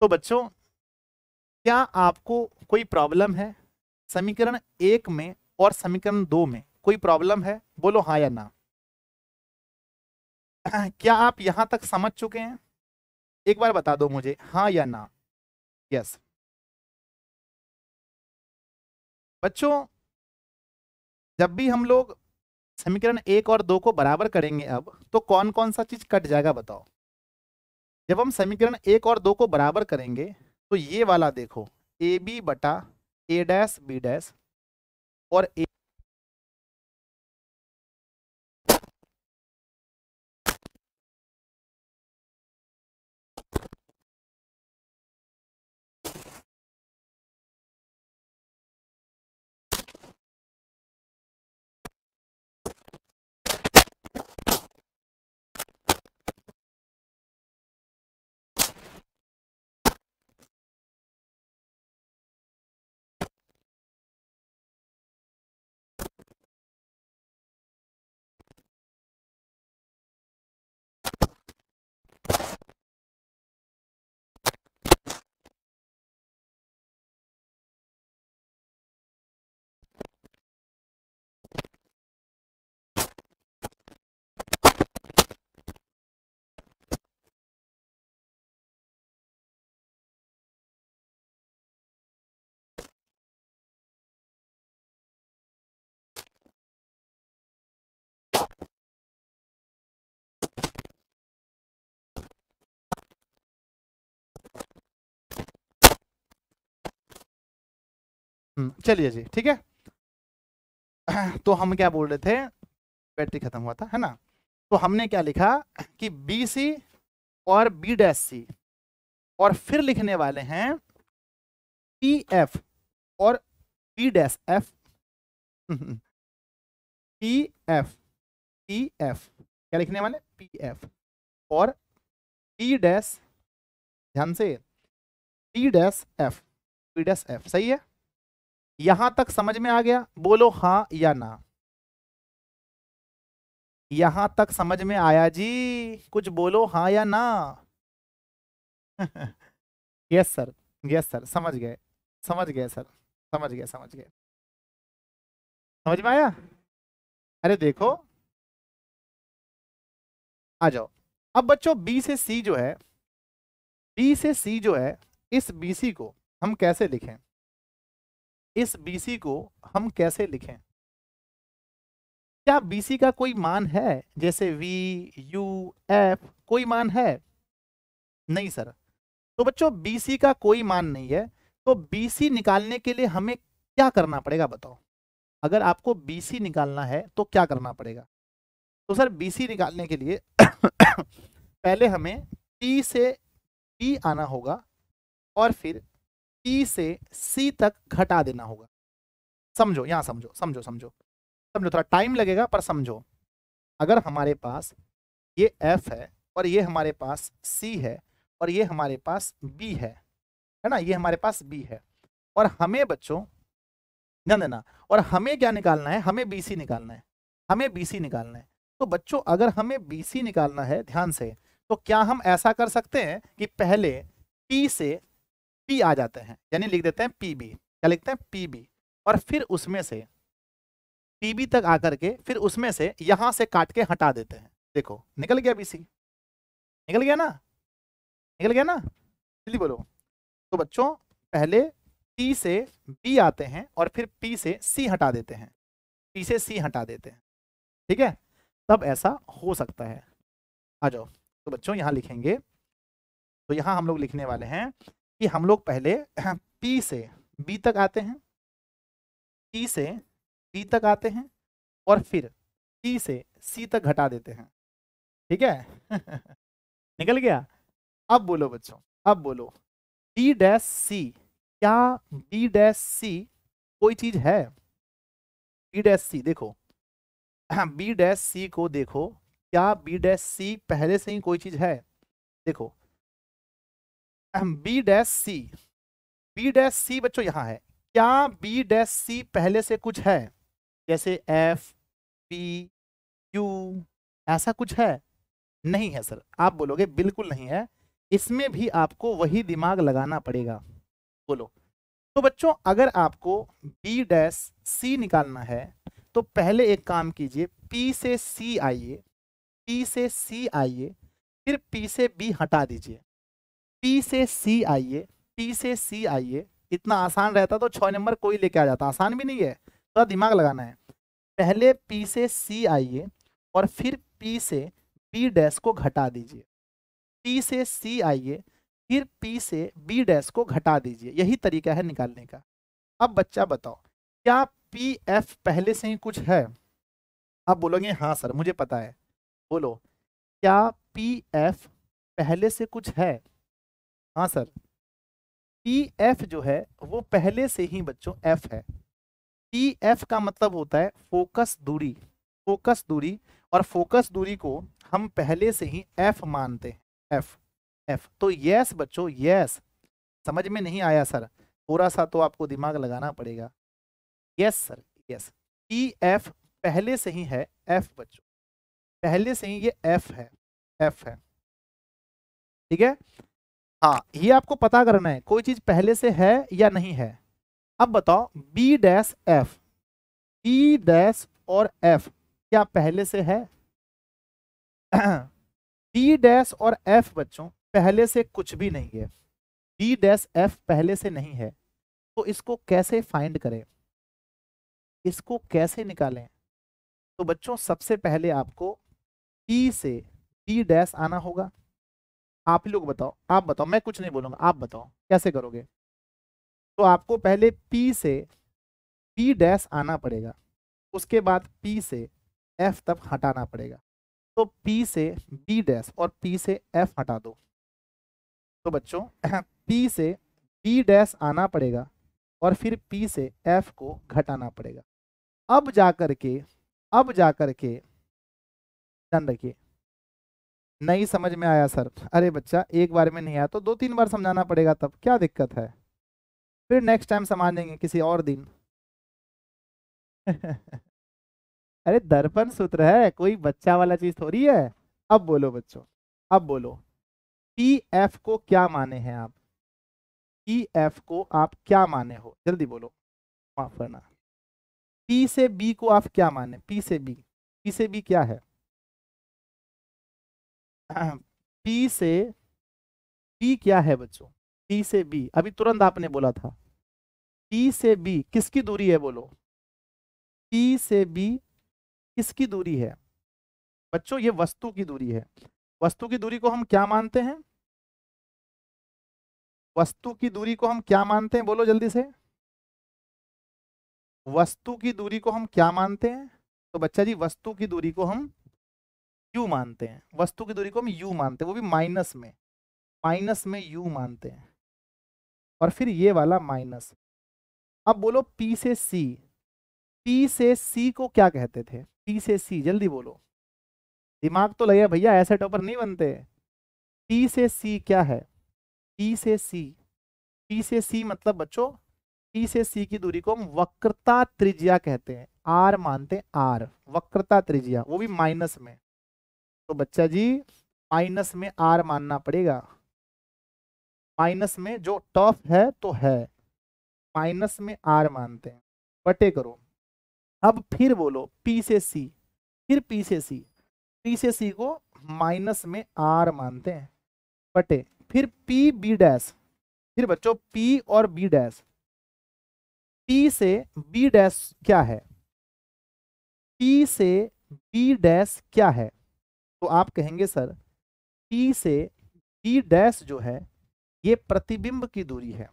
तो बच्चों क्या आपको कोई प्रॉब्लम है समीकरण एक में और समीकरण दो में कोई प्रॉब्लम है बोलो हाँ या ना (clears throat) क्या आप यहां तक समझ चुके हैं एक बार बता दो मुझे हाँ या ना यस बच्चों जब भी हम लोग समीकरण एक और दो को बराबर करेंगे अब तो कौन कौन सा चीज कट जाएगा बताओ जब हम समीकरण एक और दो को बराबर करेंगे तो ये वाला देखो ए बी बटा ए डैश बी डैश और ए हम्म, चलिए जी ठीक है (clears throat) तो हम क्या बोल रहे थे बैटरी खत्म हुआ था है ना तो हमने क्या लिखा कि बी सी और बी डैश सी और फिर लिखने वाले हैं पी एफ और P dash F P F P F क्या लिखने वाले पी एफ और पी डैश ध्यान से P dash F P dash F सही है यहां तक समझ में आ गया बोलो हाँ या ना यहां तक समझ में आया जी कुछ बोलो हाँ या ना यस सर यस सर समझ गए समझ गए सर समझ गए समझ गए समझ में आया अरे देखो आ जाओ अब बच्चों बी से सी जो है बी से सी जो है इस बी सी को हम कैसे लिखें इस बीसी को हम कैसे लिखें क्या बीसी का कोई मान है जैसे वी यू एफ कोई मान है नहीं सर तो बच्चों बीसी का कोई मान नहीं है तो बीसी निकालने के लिए हमें क्या करना पड़ेगा बताओ अगर आपको बीसी निकालना है तो क्या करना पड़ेगा तो सर बीसी निकालने के लिए (coughs) पहले हमें पी से पी आना होगा और फिर ई से सी तक घटा देना होगा समझो यहाँ समझो समझो समझो समझो थोड़ा टाइम लगेगा पर समझो अगर हमारे पास ये एफ है और ये हमारे पास सी है और ये हमारे पास बी है है ना ये हमारे पास बी है और हमें बच्चों ध्यान देना और हमें क्या निकालना है हमें बी सी निकालना है हमें बी सी निकालना है तो बच्चों अगर हमें बी सी निकालना है ध्यान से तो क्या हम ऐसा कर सकते हैं कि पहले पी से पी आ जाते हैं यानी लिख देते हैं पी बी क्या लिखते हैं पी बी और फिर उसमें से पी बी तक आकर के फिर उसमें से यहां से काट के हटा देते हैं देखो निकल गया बी सी निकल गया ना निकल गया ना जल्दी बोलो तो बच्चों पहले पी से बी आते हैं और फिर पी से सी हटा देते हैं पी से सी हटा देते हैं ठीक है तब ऐसा हो सकता है आ जाओ तो बच्चों यहाँ लिखेंगे तो यहाँ हम लोग लिखने वाले हैं कि हम लोग पहले पी से बी तक आते हैं पी से B तक आते हैं और फिर P से सी तक घटा देते हैं ठीक है (laughs) निकल गया अब बोलो बच्चों अब बोलो बी डैश सी क्या बी डैश सी कोई चीज है बी डैश सी देखो बी डैश सी को देखो क्या बी डैश सी पहले से ही कोई चीज है देखो B dash C B dash C बच्चों यहाँ है क्या बी डैश सी पहले से कुछ है जैसे एफ पी क्यू ऐसा कुछ है नहीं है सर आप बोलोगे बिल्कुल नहीं है इसमें भी आपको वही दिमाग लगाना पड़ेगा बोलो तो बच्चों अगर आपको बी डैश सी निकालना है तो पहले एक काम कीजिए पी से सी आइए पी से सी आइए फिर पी से बी हटा दीजिए पी से सी आइए पी से सी आइए इतना आसान रहता तो छः नंबर कोई लेके आ जाता आसान भी नहीं है थोड़ा तो दिमाग लगाना है पहले पी से सी आइए और फिर पी से बी डैश को घटा दीजिए पी से सी आइए फिर पी से बी डैश को घटा दीजिए यही तरीका है निकालने का अब बच्चा बताओ क्या पी एफ पहले से ही कुछ है आप बोलोगे हाँ सर मुझे पता है बोलो क्या पी एफ पहले से कुछ है हाँ सर टी एफ जो है वो पहले से ही बच्चों एफ है टी एफ का मतलब होता है फोकस दूरी फोकस दूरी और फोकस दूरी को हम पहले से ही एफ मानते हैं एफ एफ तो यस बच्चों यस समझ में नहीं आया सर थोड़ा सा तो आपको दिमाग लगाना पड़ेगा yes sir yes T F पहले से ही है एफ बच्चों पहले से ही ये एफ है एफ है ठीक है हाँ ये आपको पता करना है कोई चीज पहले से है या नहीं है अब बताओ B dash F B dash और एफ क्या पहले से है बी (clears throat) डैश और एफ बच्चों पहले से कुछ भी नहीं है बी डैश एफ पहले से नहीं है तो इसको कैसे फाइंड करें इसको कैसे निकालें तो बच्चों सबसे पहले आपको पी e से बी डैश आना होगा आप ही लोग बताओ आप बताओ मैं कुछ नहीं बोलूंगा आप बताओ कैसे करोगे तो आपको पहले P से P डैश आना पड़ेगा उसके बाद P से F तक हटाना पड़ेगा तो P से B डैश और P से F हटा दो तो बच्चों (clears throat) P से B डैश आना पड़ेगा और फिर P से F को घटाना पड़ेगा अब जा कर के अब जा कर के ध्यान रखिए नहीं समझ में आया सर अरे बच्चा एक बार में नहीं आया तो दो तीन बार समझाना पड़ेगा तब क्या दिक्कत है फिर नेक्स्ट टाइम समझेंगे किसी और दिन (laughs) अरे दर्पण सूत्र है कोई बच्चा वाला चीज थोड़ी है अब बोलो बच्चों अब बोलो पी एफ को क्या माने हैं आप पी एफ को आप क्या माने हो जल्दी बोलो माफ करना पी से बी को आप क्या माने पी से बी पी से बी क्या है पी (clears throat) से पी क्या है बच्चों पी से बी अभी तुरंत आपने बोला था पी से बी किसकी दूरी है बोलो पी से बी किसकी दूरी है बच्चों ये वस्तु की दूरी है वस्तु की दूरी को हम क्या मानते हैं वस्तु की दूरी को हम क्या मानते हैं बोलो जल्दी से वस्तु की दूरी को हम क्या मानते हैं तो बच्चा जी वस्तु की दूरी को हम यू मानते हैं वस्तु की दूरी को हम यू मानते हैं वो भी माइनस में माइनस में यू मानते हैं और फिर ये वाला माइनस अब बोलो पी से सी पी से सी को क्या कहते थे पी से सी जल्दी बोलो दिमाग तो लगे भैया ऐसे टॉपर नहीं बनते पी से सी क्या है पी से सी पी से सी मतलब बच्चों पी से सी की दूरी को हम वक्रता त्रिज्या कहते हैं आर मानते हैं आर वक्रता त्रिज्या वो भी माइनस में तो बच्चा जी माइनस में आर मानना पड़ेगा माइनस में जो टफ है तो है माइनस में आर मानते हैं बटे करो अब फिर बोलो पी से सी फिर पी से सी पी से सी को माइनस में आर मानते हैं बटे फिर पी बी डैश फिर बच्चों पी और बी डैश पी से बी डैश क्या है पी से बी डैश क्या है तो आप कहेंगे सर टी से टी डैश जो है ये प्रतिबिंब की दूरी है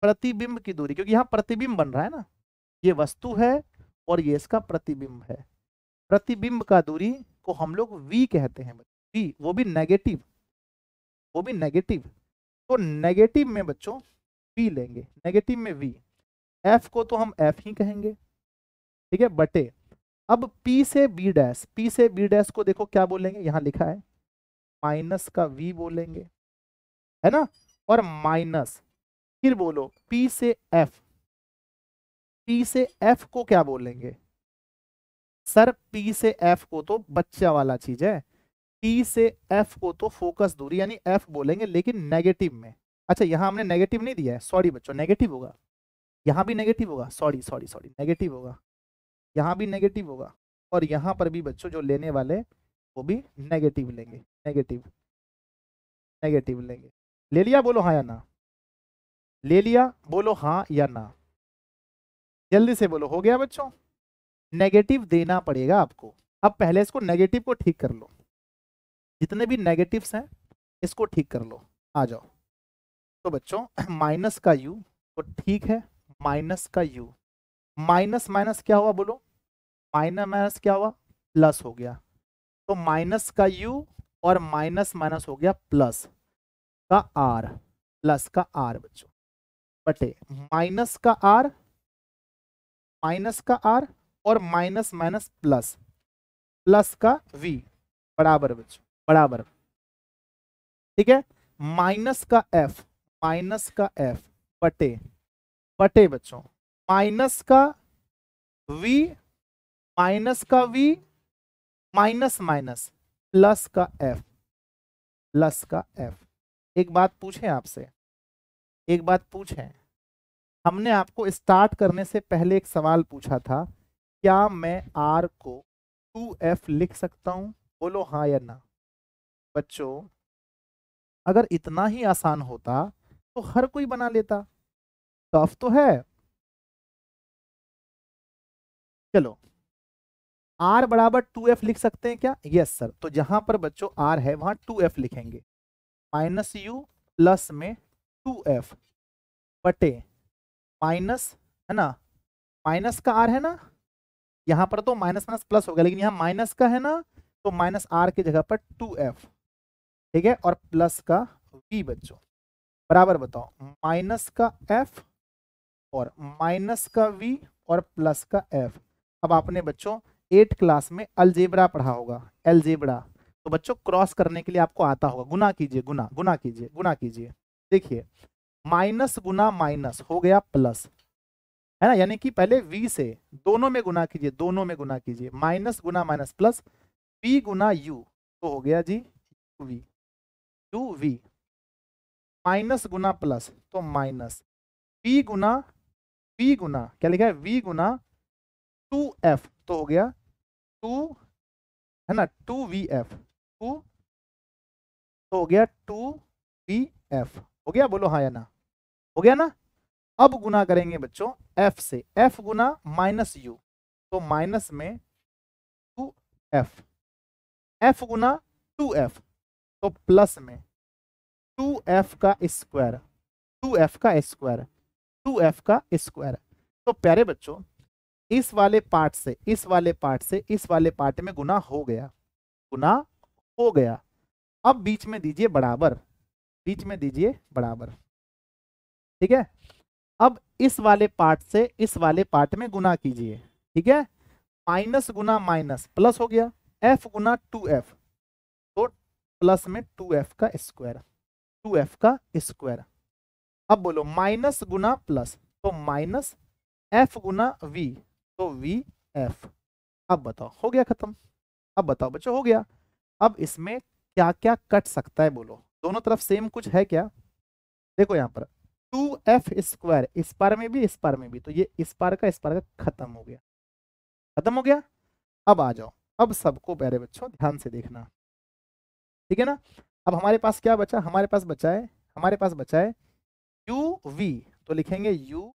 प्रतिबिंब की दूरी क्योंकि यहाँ प्रतिबिंब बन रहा है ना ये वस्तु है और ये इसका प्रतिबिंब है प्रतिबिंब का दूरी को हम लोग वी कहते हैं वी वो भी नेगेटिव वो भी नेगेटिव तो नेगेटिव में बच्चों वी लेंगे नेगेटिव में वी एफ को तो हम एफ ही कहेंगे ठीक है बटे अब P से B डैश P से B डैश को देखो क्या बोलेंगे यहां लिखा है माइनस का V बोलेंगे है ना और माइनस फिर बोलो P से F P से F को क्या बोलेंगे सर P से F को तो बच्चा वाला चीज है P से F को तो फोकस दूरी यानी F बोलेंगे लेकिन नेगेटिव में अच्छा यहां हमने नेगेटिव नहीं दिया है सॉरी बच्चों नेगेटिव होगा यहां भी नेगेटिव होगा सॉरी सॉरी सॉरी नेगेटिव होगा यहाँ भी नेगेटिव होगा और यहाँ पर भी बच्चों जो लेने वाले वो भी नेगेटिव लेंगे नेगेटिव नेगेटिव लेंगे ले लिया बोलो हाँ या ना ले लिया बोलो हाँ या ना जल्दी से बोलो हो गया बच्चों नेगेटिव देना पड़ेगा आपको अब पहले इसको नेगेटिव को ठीक कर लो जितने भी नेगेटिव्स हैं इसको ठीक कर लो आ जाओ तो बच्चों माइनस (clears throat) का यू तो ठीक है माइनस का यू माइनस माइनस क्या हुआ बोलो माइनस माइनस क्या हुआ प्लस हो गया तो माइनस का यू और माइनस माइनस हो गया प्लस का आर प्लस का आर बच्चों बटे माइनस का आर माइनस का आर और माइनस माइनस प्लस प्लस का वी बराबर बच्चों बराबर ठीक है माइनस का एफ माइनस का एफ बटे बटे बच्चों माइनस का v माइनस का v माइनस माइनस प्लस का f प्लस का f एक बात पूछे आपसे एक बात पूछे हमने आपको स्टार्ट करने से पहले एक सवाल पूछा था क्या मैं r को 2f लिख सकता हूं बोलो हाँ या ना बच्चों अगर इतना ही आसान होता तो हर कोई बना लेता टफ तो है चलो आर बराबर टू एफ लिख सकते हैं क्या यस सर तो जहां पर बच्चों आर है वहां टू एफ लिखेंगे माइनस यू प्लस में टू एफ बटे माइनस है ना माइनस का आर है ना यहां पर तो माइनस माइनस प्लस हो गया लेकिन यहाँ माइनस का है ना तो माइनस आर की जगह पर टू एफ ठीक है और प्लस का वी बच्चों बराबर बताओ माइनस का एफ और माइनस का वी और प्लस का एफ अब आपने बच्चों एट क्लास में अलजेबरा पढ़ा होगा एलजेबरा तो बच्चों क्रॉस करने के लिए आपको आता होगा गुना कीजिए गुना गुना कीजिए गुना कीजिए देखिए माइनस गुना माइनस हो गया प्लस है ना यानी कि पहले v से दोनों में गुना कीजिए दोनों में गुना कीजिए माइनस गुना माइनस प्लस p गुना u तो हो गया जी v टू वी माइनस गुना प्लस तो माइनस पी गुना पी गुना क्या लिखा है वी गुना टू एफ तो हो गया टू है ना टू वी एफ टू तो हो गया टू वी एफ हो गया बोलो हाँ या ना हो गया ना अब गुना करेंगे बच्चों एफ से एफ गुना माइनस यू तो माइनस में टू एफ एफ गुना टू एफ तो प्लस में टू एफ का स्क्वायर टू एफ का स्क्वायर टू एफ का स्क्वायर तो प्यारे बच्चों इस वाले पार्ट से इस वाले पार्ट से इस वाले पार्ट में गुना हो गया गुना हो गया अब बीच में दीजिए बराबर बीच में दीजिए बराबर ठीक है अब इस वाले पार्ट से इस वाले पार्ट में गुना कीजिए ठीक है माइनस गुना माइनस प्लस हो गया एफ गुना टू एफ तो प्लस में टू एफ का स्क्वायर टू एफ का स्क्वायर अब बोलो माइनस गुना प्लस तो माइनस एफ गुना वी तो वी एफ अब बताओ हो गया खत्म अब बताओ बच्चों हो गया अब इसमें क्या क्या कट सकता है बोलो दोनों तरफ सेम कुछ है क्या देखो यहाँ पर टू एफ स्क्वायर इस पार में भी इस पार में भी तो ये इस पार का इस पार का खत्म हो गया खत्म हो गया अब आ जाओ अब सबको प्यारे बच्चों ध्यान से देखना ठीक है ना अब हमारे पास क्या बचा हमारे पास बचा है हमारे पास बचा है यू वी तो लिखेंगे यू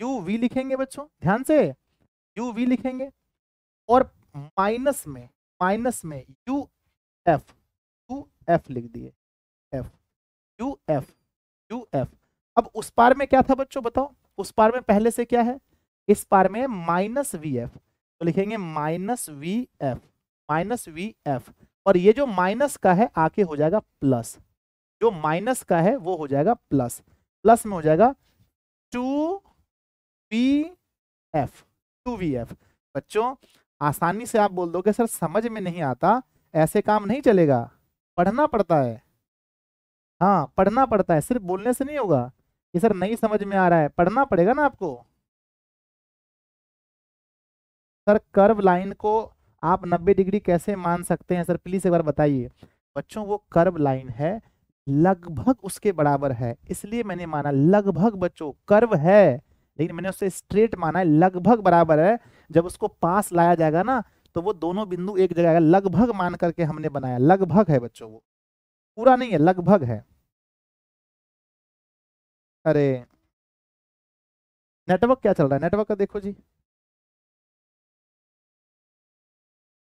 यू वी लिखेंगे बच्चों ध्यान से यू वी लिखेंगे और माइनस में माइनस में यू एफ यू एफ लिख दिए F U F U F अब उस पार में क्या था बच्चों बताओ उस पार में पहले से क्या है इस पार में माइनस वी एफ तो लिखेंगे minus V F minus V F और ये जो माइनस का है आके हो जाएगा प्लस जो माइनस का है वो हो जाएगा प्लस प्लस में हो जाएगा two V F two V F बच्चों आसानी से आप बोल दोगे सर समझ में नहीं आता ऐसे काम नहीं चलेगा पढ़ना पड़ता है हाँ पढ़ना पड़ता है सिर्फ बोलने से नहीं होगा कि सर नहीं समझ में आ रहा है पढ़ना पड़ेगा ना आपको सर कर्व लाइन को आप 90 डिग्री कैसे मान सकते हैं सर प्लीज़ एक बार बताइए बच्चों वो कर्व लाइन है लगभग उसके बराबर है इसलिए मैंने माना लगभग बच्चों कर्व है लेकिन मैंने उससे स्ट्रेट माना है लगभग बराबर है जब उसको पास लाया जाएगा ना तो वो दोनों बिंदु एक जगह आएगा लगभग मान करके हमने बनाया लगभग है बच्चों वो पूरा नहीं है लगभग है अरे नेटवर्क क्या चल रहा है नेटवर्क का देखो जी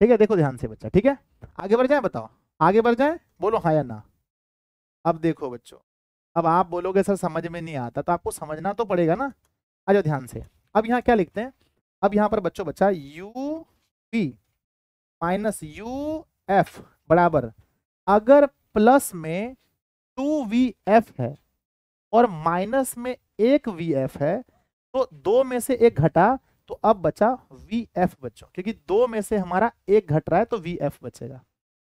ठीक है देखो ध्यान से बच्चा ठीक है आगे बढ़ जाए बताओ आगे बढ़ जाए बोलो हाँ या ना अब देखो बच्चों अब आप बोलोगे सर समझ में नहीं आता तो आपको समझना तो पड़ेगा ना आ जाओ ध्यान से अब यहाँ क्या लिखते हैं अब यहाँ पर बच्चों बच्चा U P minus U F बराबर अगर प्लस में टू वी एफ है और माइनस में एक वी एफ है तो दो में से एक घटा तो अब बचा वी एफ बच्चों क्योंकि दो में से हमारा एक घट रहा है तो वी एफ बचेगा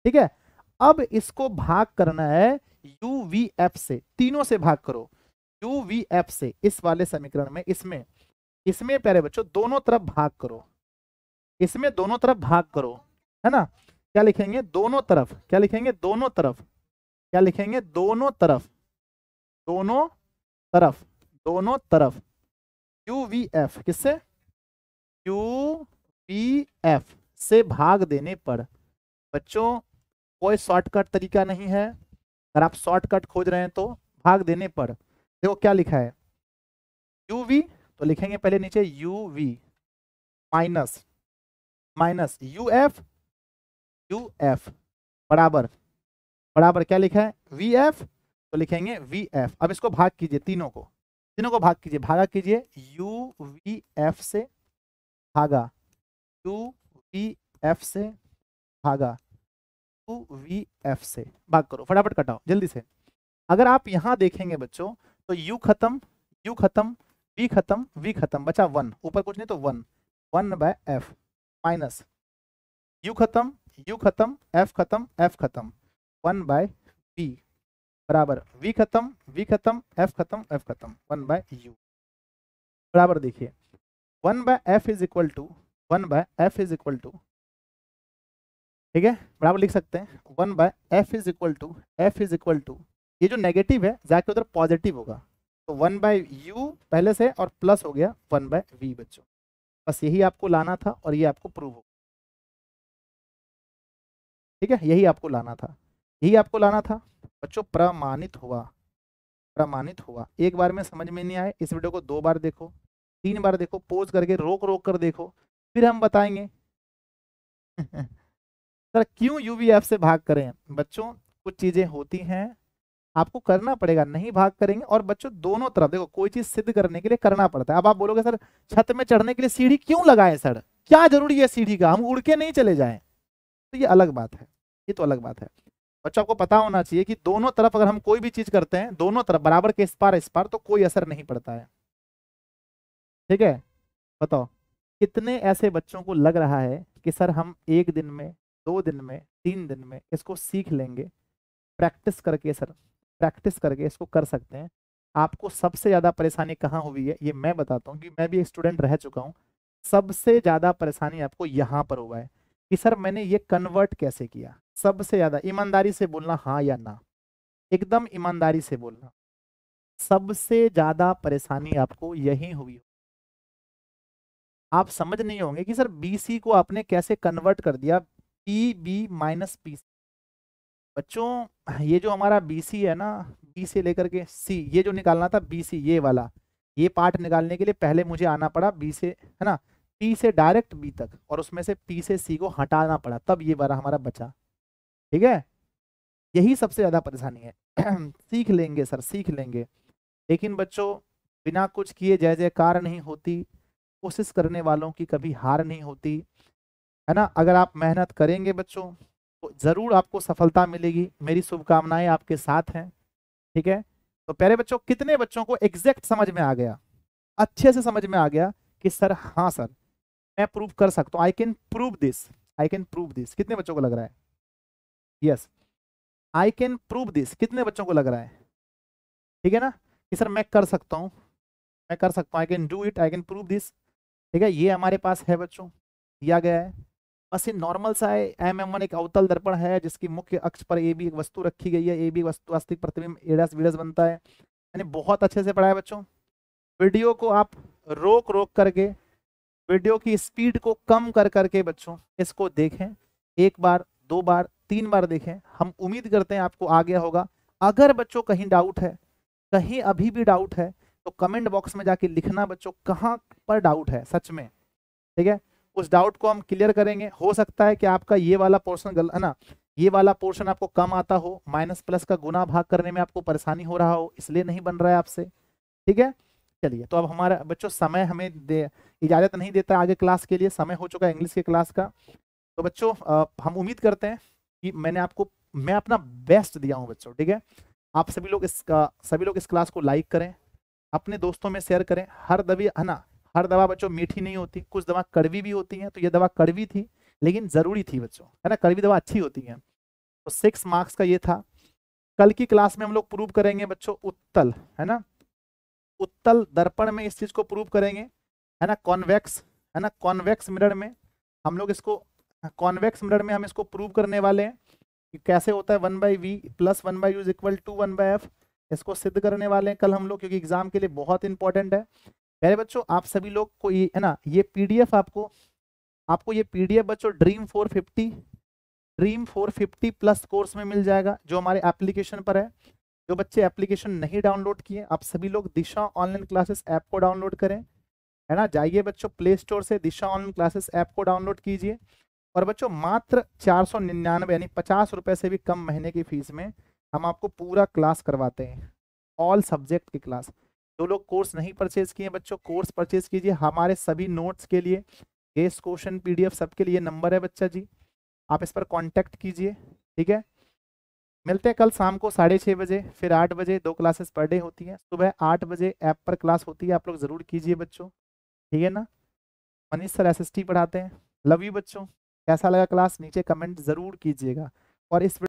ठीक है अब इसको भाग करना है यू वी एफ से तीनों से भाग करो टू वी एफ से इस वाले समीकरण में इसमें इसमें प्यारे बच्चों दोनों तरफ भाग करो इसमें दोनों तरफ भाग करो है ना क्या लिखेंगे दोनों तरफ क्या लिखेंगे दोनों तरफ क्या लिखेंगे दोनों तरफ दोनों तरफ दोनों तरफ क्यू वी एफ किससे क्यू वी एफ से भाग देने पर बच्चों कोई शॉर्टकट तरीका नहीं है अगर आप शॉर्टकट खोज रहे हैं तो भाग देने पर देखो क्या लिखा है यू वी तो लिखेंगे पहले नीचे U V minus minus U F U F बराबर बराबर क्या लिखा है वी एफ तो लिखेंगे वी एफ अब इसको भाग कीजिए तीनों को तीनों को भाग कीजिए भागा कीजिए यू वी एफ से भागा यू वी एफ से भागा यू वी एफ से भाग करो फटाफट कटाओ जल्दी से अगर आप यहां देखेंगे बच्चों तो यू खत्म यू खत्म वी खत्म वी खत्म बचा वन ऊपर कुछ नहीं तो one one by F minus U खत्म यू खत्म एफ खत्म एफ खत्म वन बाय वी बराबर वी खत्म वी खत्म एफ खत्म एफ खत्म वन बाय यू बराबर देखिए one by F is equal to one by F is equal to ठीक है बराबर लिख सकते हैं one by F is equal to F is equal to ये जो नेगेटिव है जाके उधर पॉजिटिव होगा तो वन बाय यू पहले से और प्लस हो गया वन बाय वी बच्चों बस यही आपको लाना था और ये आपको प्रूव हो ठीक है यही आपको लाना था यही आपको लाना था बच्चों प्रमाणित हुआ प्रमाणित हुआ एक बार में समझ में नहीं आए इस वीडियो को दो बार देखो तीन बार देखो पोज करके रोक रोक कर देखो फिर हम बताएंगे (laughs) सर क्यों यू से भाग करें बच्चों कुछ चीज़ें होती हैं आपको करना पड़ेगा नहीं भाग करेंगे और बच्चों दोनों तरफ देखो कोई चीज सिद्ध करने के लिए करना पड़ता है अब आप बोलोगे सर छत में चढ़ने के लिए सीढ़ी क्यों लगाए सर क्या जरूरी है सीढ़ी का हम उड़ के नहीं चले जाए तो ये अलग बात है ये तो अलग बात है बच्चों आपको पता होना चाहिए कि दोनों तरफ अगर हम कोई भी चीज करते हैं दोनों तरफ बराबर के इस पार इस पार तो कोई असर नहीं पड़ता है ठीक है बताओ कितने ऐसे बच्चों को लग रहा है कि सर हम एक दिन में दो दिन में तीन दिन में इसको सीख लेंगे प्रैक्टिस करके सर प्रैक्टिस करके इसको कर सकते हैं आपको सबसे ज़्यादा परेशानी कहाँ हुई है ये मैं बताता हूँ कि मैं भी स्टूडेंट रह चुका हूँ सबसे ज़्यादा परेशानी आपको यहाँ पर हुआ है कि सर मैंने ये कन्वर्ट कैसे किया सबसे ज़्यादा ईमानदारी से बोलना हाँ या ना एकदम ईमानदारी से बोलना सबसे ज़्यादा परेशानी आपको यही हुई आप समझ नहीं होंगे कि सर बी सी को आपने कैसे कन्वर्ट कर दिया P B minus P C बच्चों ये जो हमारा बी सी है ना बी से लेकर के सी ये जो निकालना था बी सी ये वाला ये पार्ट निकालने के लिए पहले मुझे आना पड़ा बी से है ना पी से डायरेक्ट बी तक और उसमें से पी से सी को हटाना पड़ा तब ये बारा हमारा बचा ठीक है यही सबसे ज़्यादा परेशानी है (clears throat) सीख लेंगे सर सीख लेंगे लेकिन बच्चों बिना कुछ किए जय जयकार नहीं होती कोशिश करने वालों की कभी हार नहीं होती है ना अगर आप मेहनत करेंगे बच्चों ज़रूर आपको सफलता मिलेगी मेरी शुभकामनाएं आपके साथ हैं ठीक है तो प्यारे बच्चों कितने बच्चों को एग्जैक्ट समझ में आ गया अच्छे से समझ में आ गया कि सर हाँ सर मैं प्रूव कर सकता हूँ I can prove this I can prove this कितने बच्चों को लग रहा है yes I can prove this कितने बच्चों को लग रहा है ठीक है ना कि सर मैं कर सकता हूँ मैं कर सकता हूँ I can do it I can prove this ठीक है ये हमारे पास है बच्चों दिया गया है असी नॉर्मल सा है एम एम वन एक अवतल दर्पण है जिसकी मुख्य अक्ष पर ए भी एक वस्तु रखी गई है ए भी वस्तु वास्तविक प्रतिबिंब एडस बीडस बनता है यानी बहुत अच्छे से पढ़ाया बच्चों वीडियो को आप रोक रोक करके वीडियो की स्पीड को कम कर करके बच्चों इसको देखें एक बार दो बार तीन बार देखें हम उम्मीद करते हैं आपको आ गया होगा अगर बच्चों कहीं डाउट है कहीं अभी भी डाउट है तो कमेंट बॉक्स में जाके लिखना बच्चों कहाँ पर डाउट है सच में ठीक है उस डाउट को हम क्लियर करेंगे हो सकता है कि आपका ये वाला पोर्सन गलत है ना ये वाला पोर्शन आपको कम आता हो माइनस प्लस का गुना भाग करने में आपको परेशानी हो रहा हो इसलिए नहीं बन रहा है आपसे ठीक है चलिए तो अब हमारा बच्चों समय हमें इजाज़त नहीं देता आगे क्लास के लिए समय हो चुका है इंग्लिश के क्लास का तो बच्चों हम उम्मीद करते हैं कि मैंने आपको मैं अपना बेस्ट दिया हूँ बच्चों ठीक है आप सभी लोग इसका सभी लोग इस क्लास को लाइक करें अपने दोस्तों में शेयर करें हर दबी है ना हर दवा बच्चों मीठी नहीं होती कुछ दवा कड़वी भी होती है तो ये दवा कड़वी थी लेकिन जरूरी थी बच्चों है ना कड़वी दवा अच्छी होती है तो सिक्स मार्क्स का ये था कल की क्लास में हम लोग प्रूव करेंगे बच्चों उत्तल है ना उत्तल दर्पण में इस चीज को प्रूव करेंगे है ना कॉन्वेक्स है ना कॉन्वेक्स मिरर में हम लोग इसको कॉन्वेक्स मिरर में हम इसको प्रूव करने वाले हैं कि कैसे होता है one by V plus one by U is equal to one by F इसको सिद्ध करने वाले हैं कल हम लोग क्योंकि एग्जाम के लिए बहुत इंपॉर्टेंट है मेरे बच्चों आप सभी लोग को ये है ना ये पीडीएफ आपको आपको ये पीडीएफ बच्चों ड्रीम 450 ड्रीम 450 प्लस कोर्स में मिल जाएगा जो हमारे एप्लीकेशन पर है जो बच्चे एप्लीकेशन नहीं डाउनलोड किए आप सभी लोग दिशा ऑनलाइन क्लासेस ऐप को डाउनलोड करें है ना जाइए बच्चों प्ले स्टोर से दिशा ऑनलाइन क्लासेस ऐप को डाउनलोड कीजिए और बच्चों मात्र चार सौ निन्यानवे यानी पचास रुपये से भी कम महीने की फीस में हम आपको पूरा क्लास करवाते हैं ऑल सब्जेक्ट की क्लास जो लोग कोर्स नहीं परचेज किए बच्चों कोर्स परचेज कीजिए हमारे सभी नोट्स के लिए गेस क्वेश्चन पीडीएफ सबके लिए नंबर है बच्चा जी आप इस पर कांटेक्ट कीजिए ठीक है मिलते हैं कल शाम को साढ़े छः बजे फिर आठ बजे दो क्लासेस पर डे होती हैं सुबह आठ बजे ऐप पर क्लास होती है आप लोग ज़रूर कीजिए बच्चों ठीक है ना मनीष सर एस पढ़ाते हैं लव यू बच्चों कैसा लगा क्लास नीचे कमेंट ज़रूर कीजिएगा और इस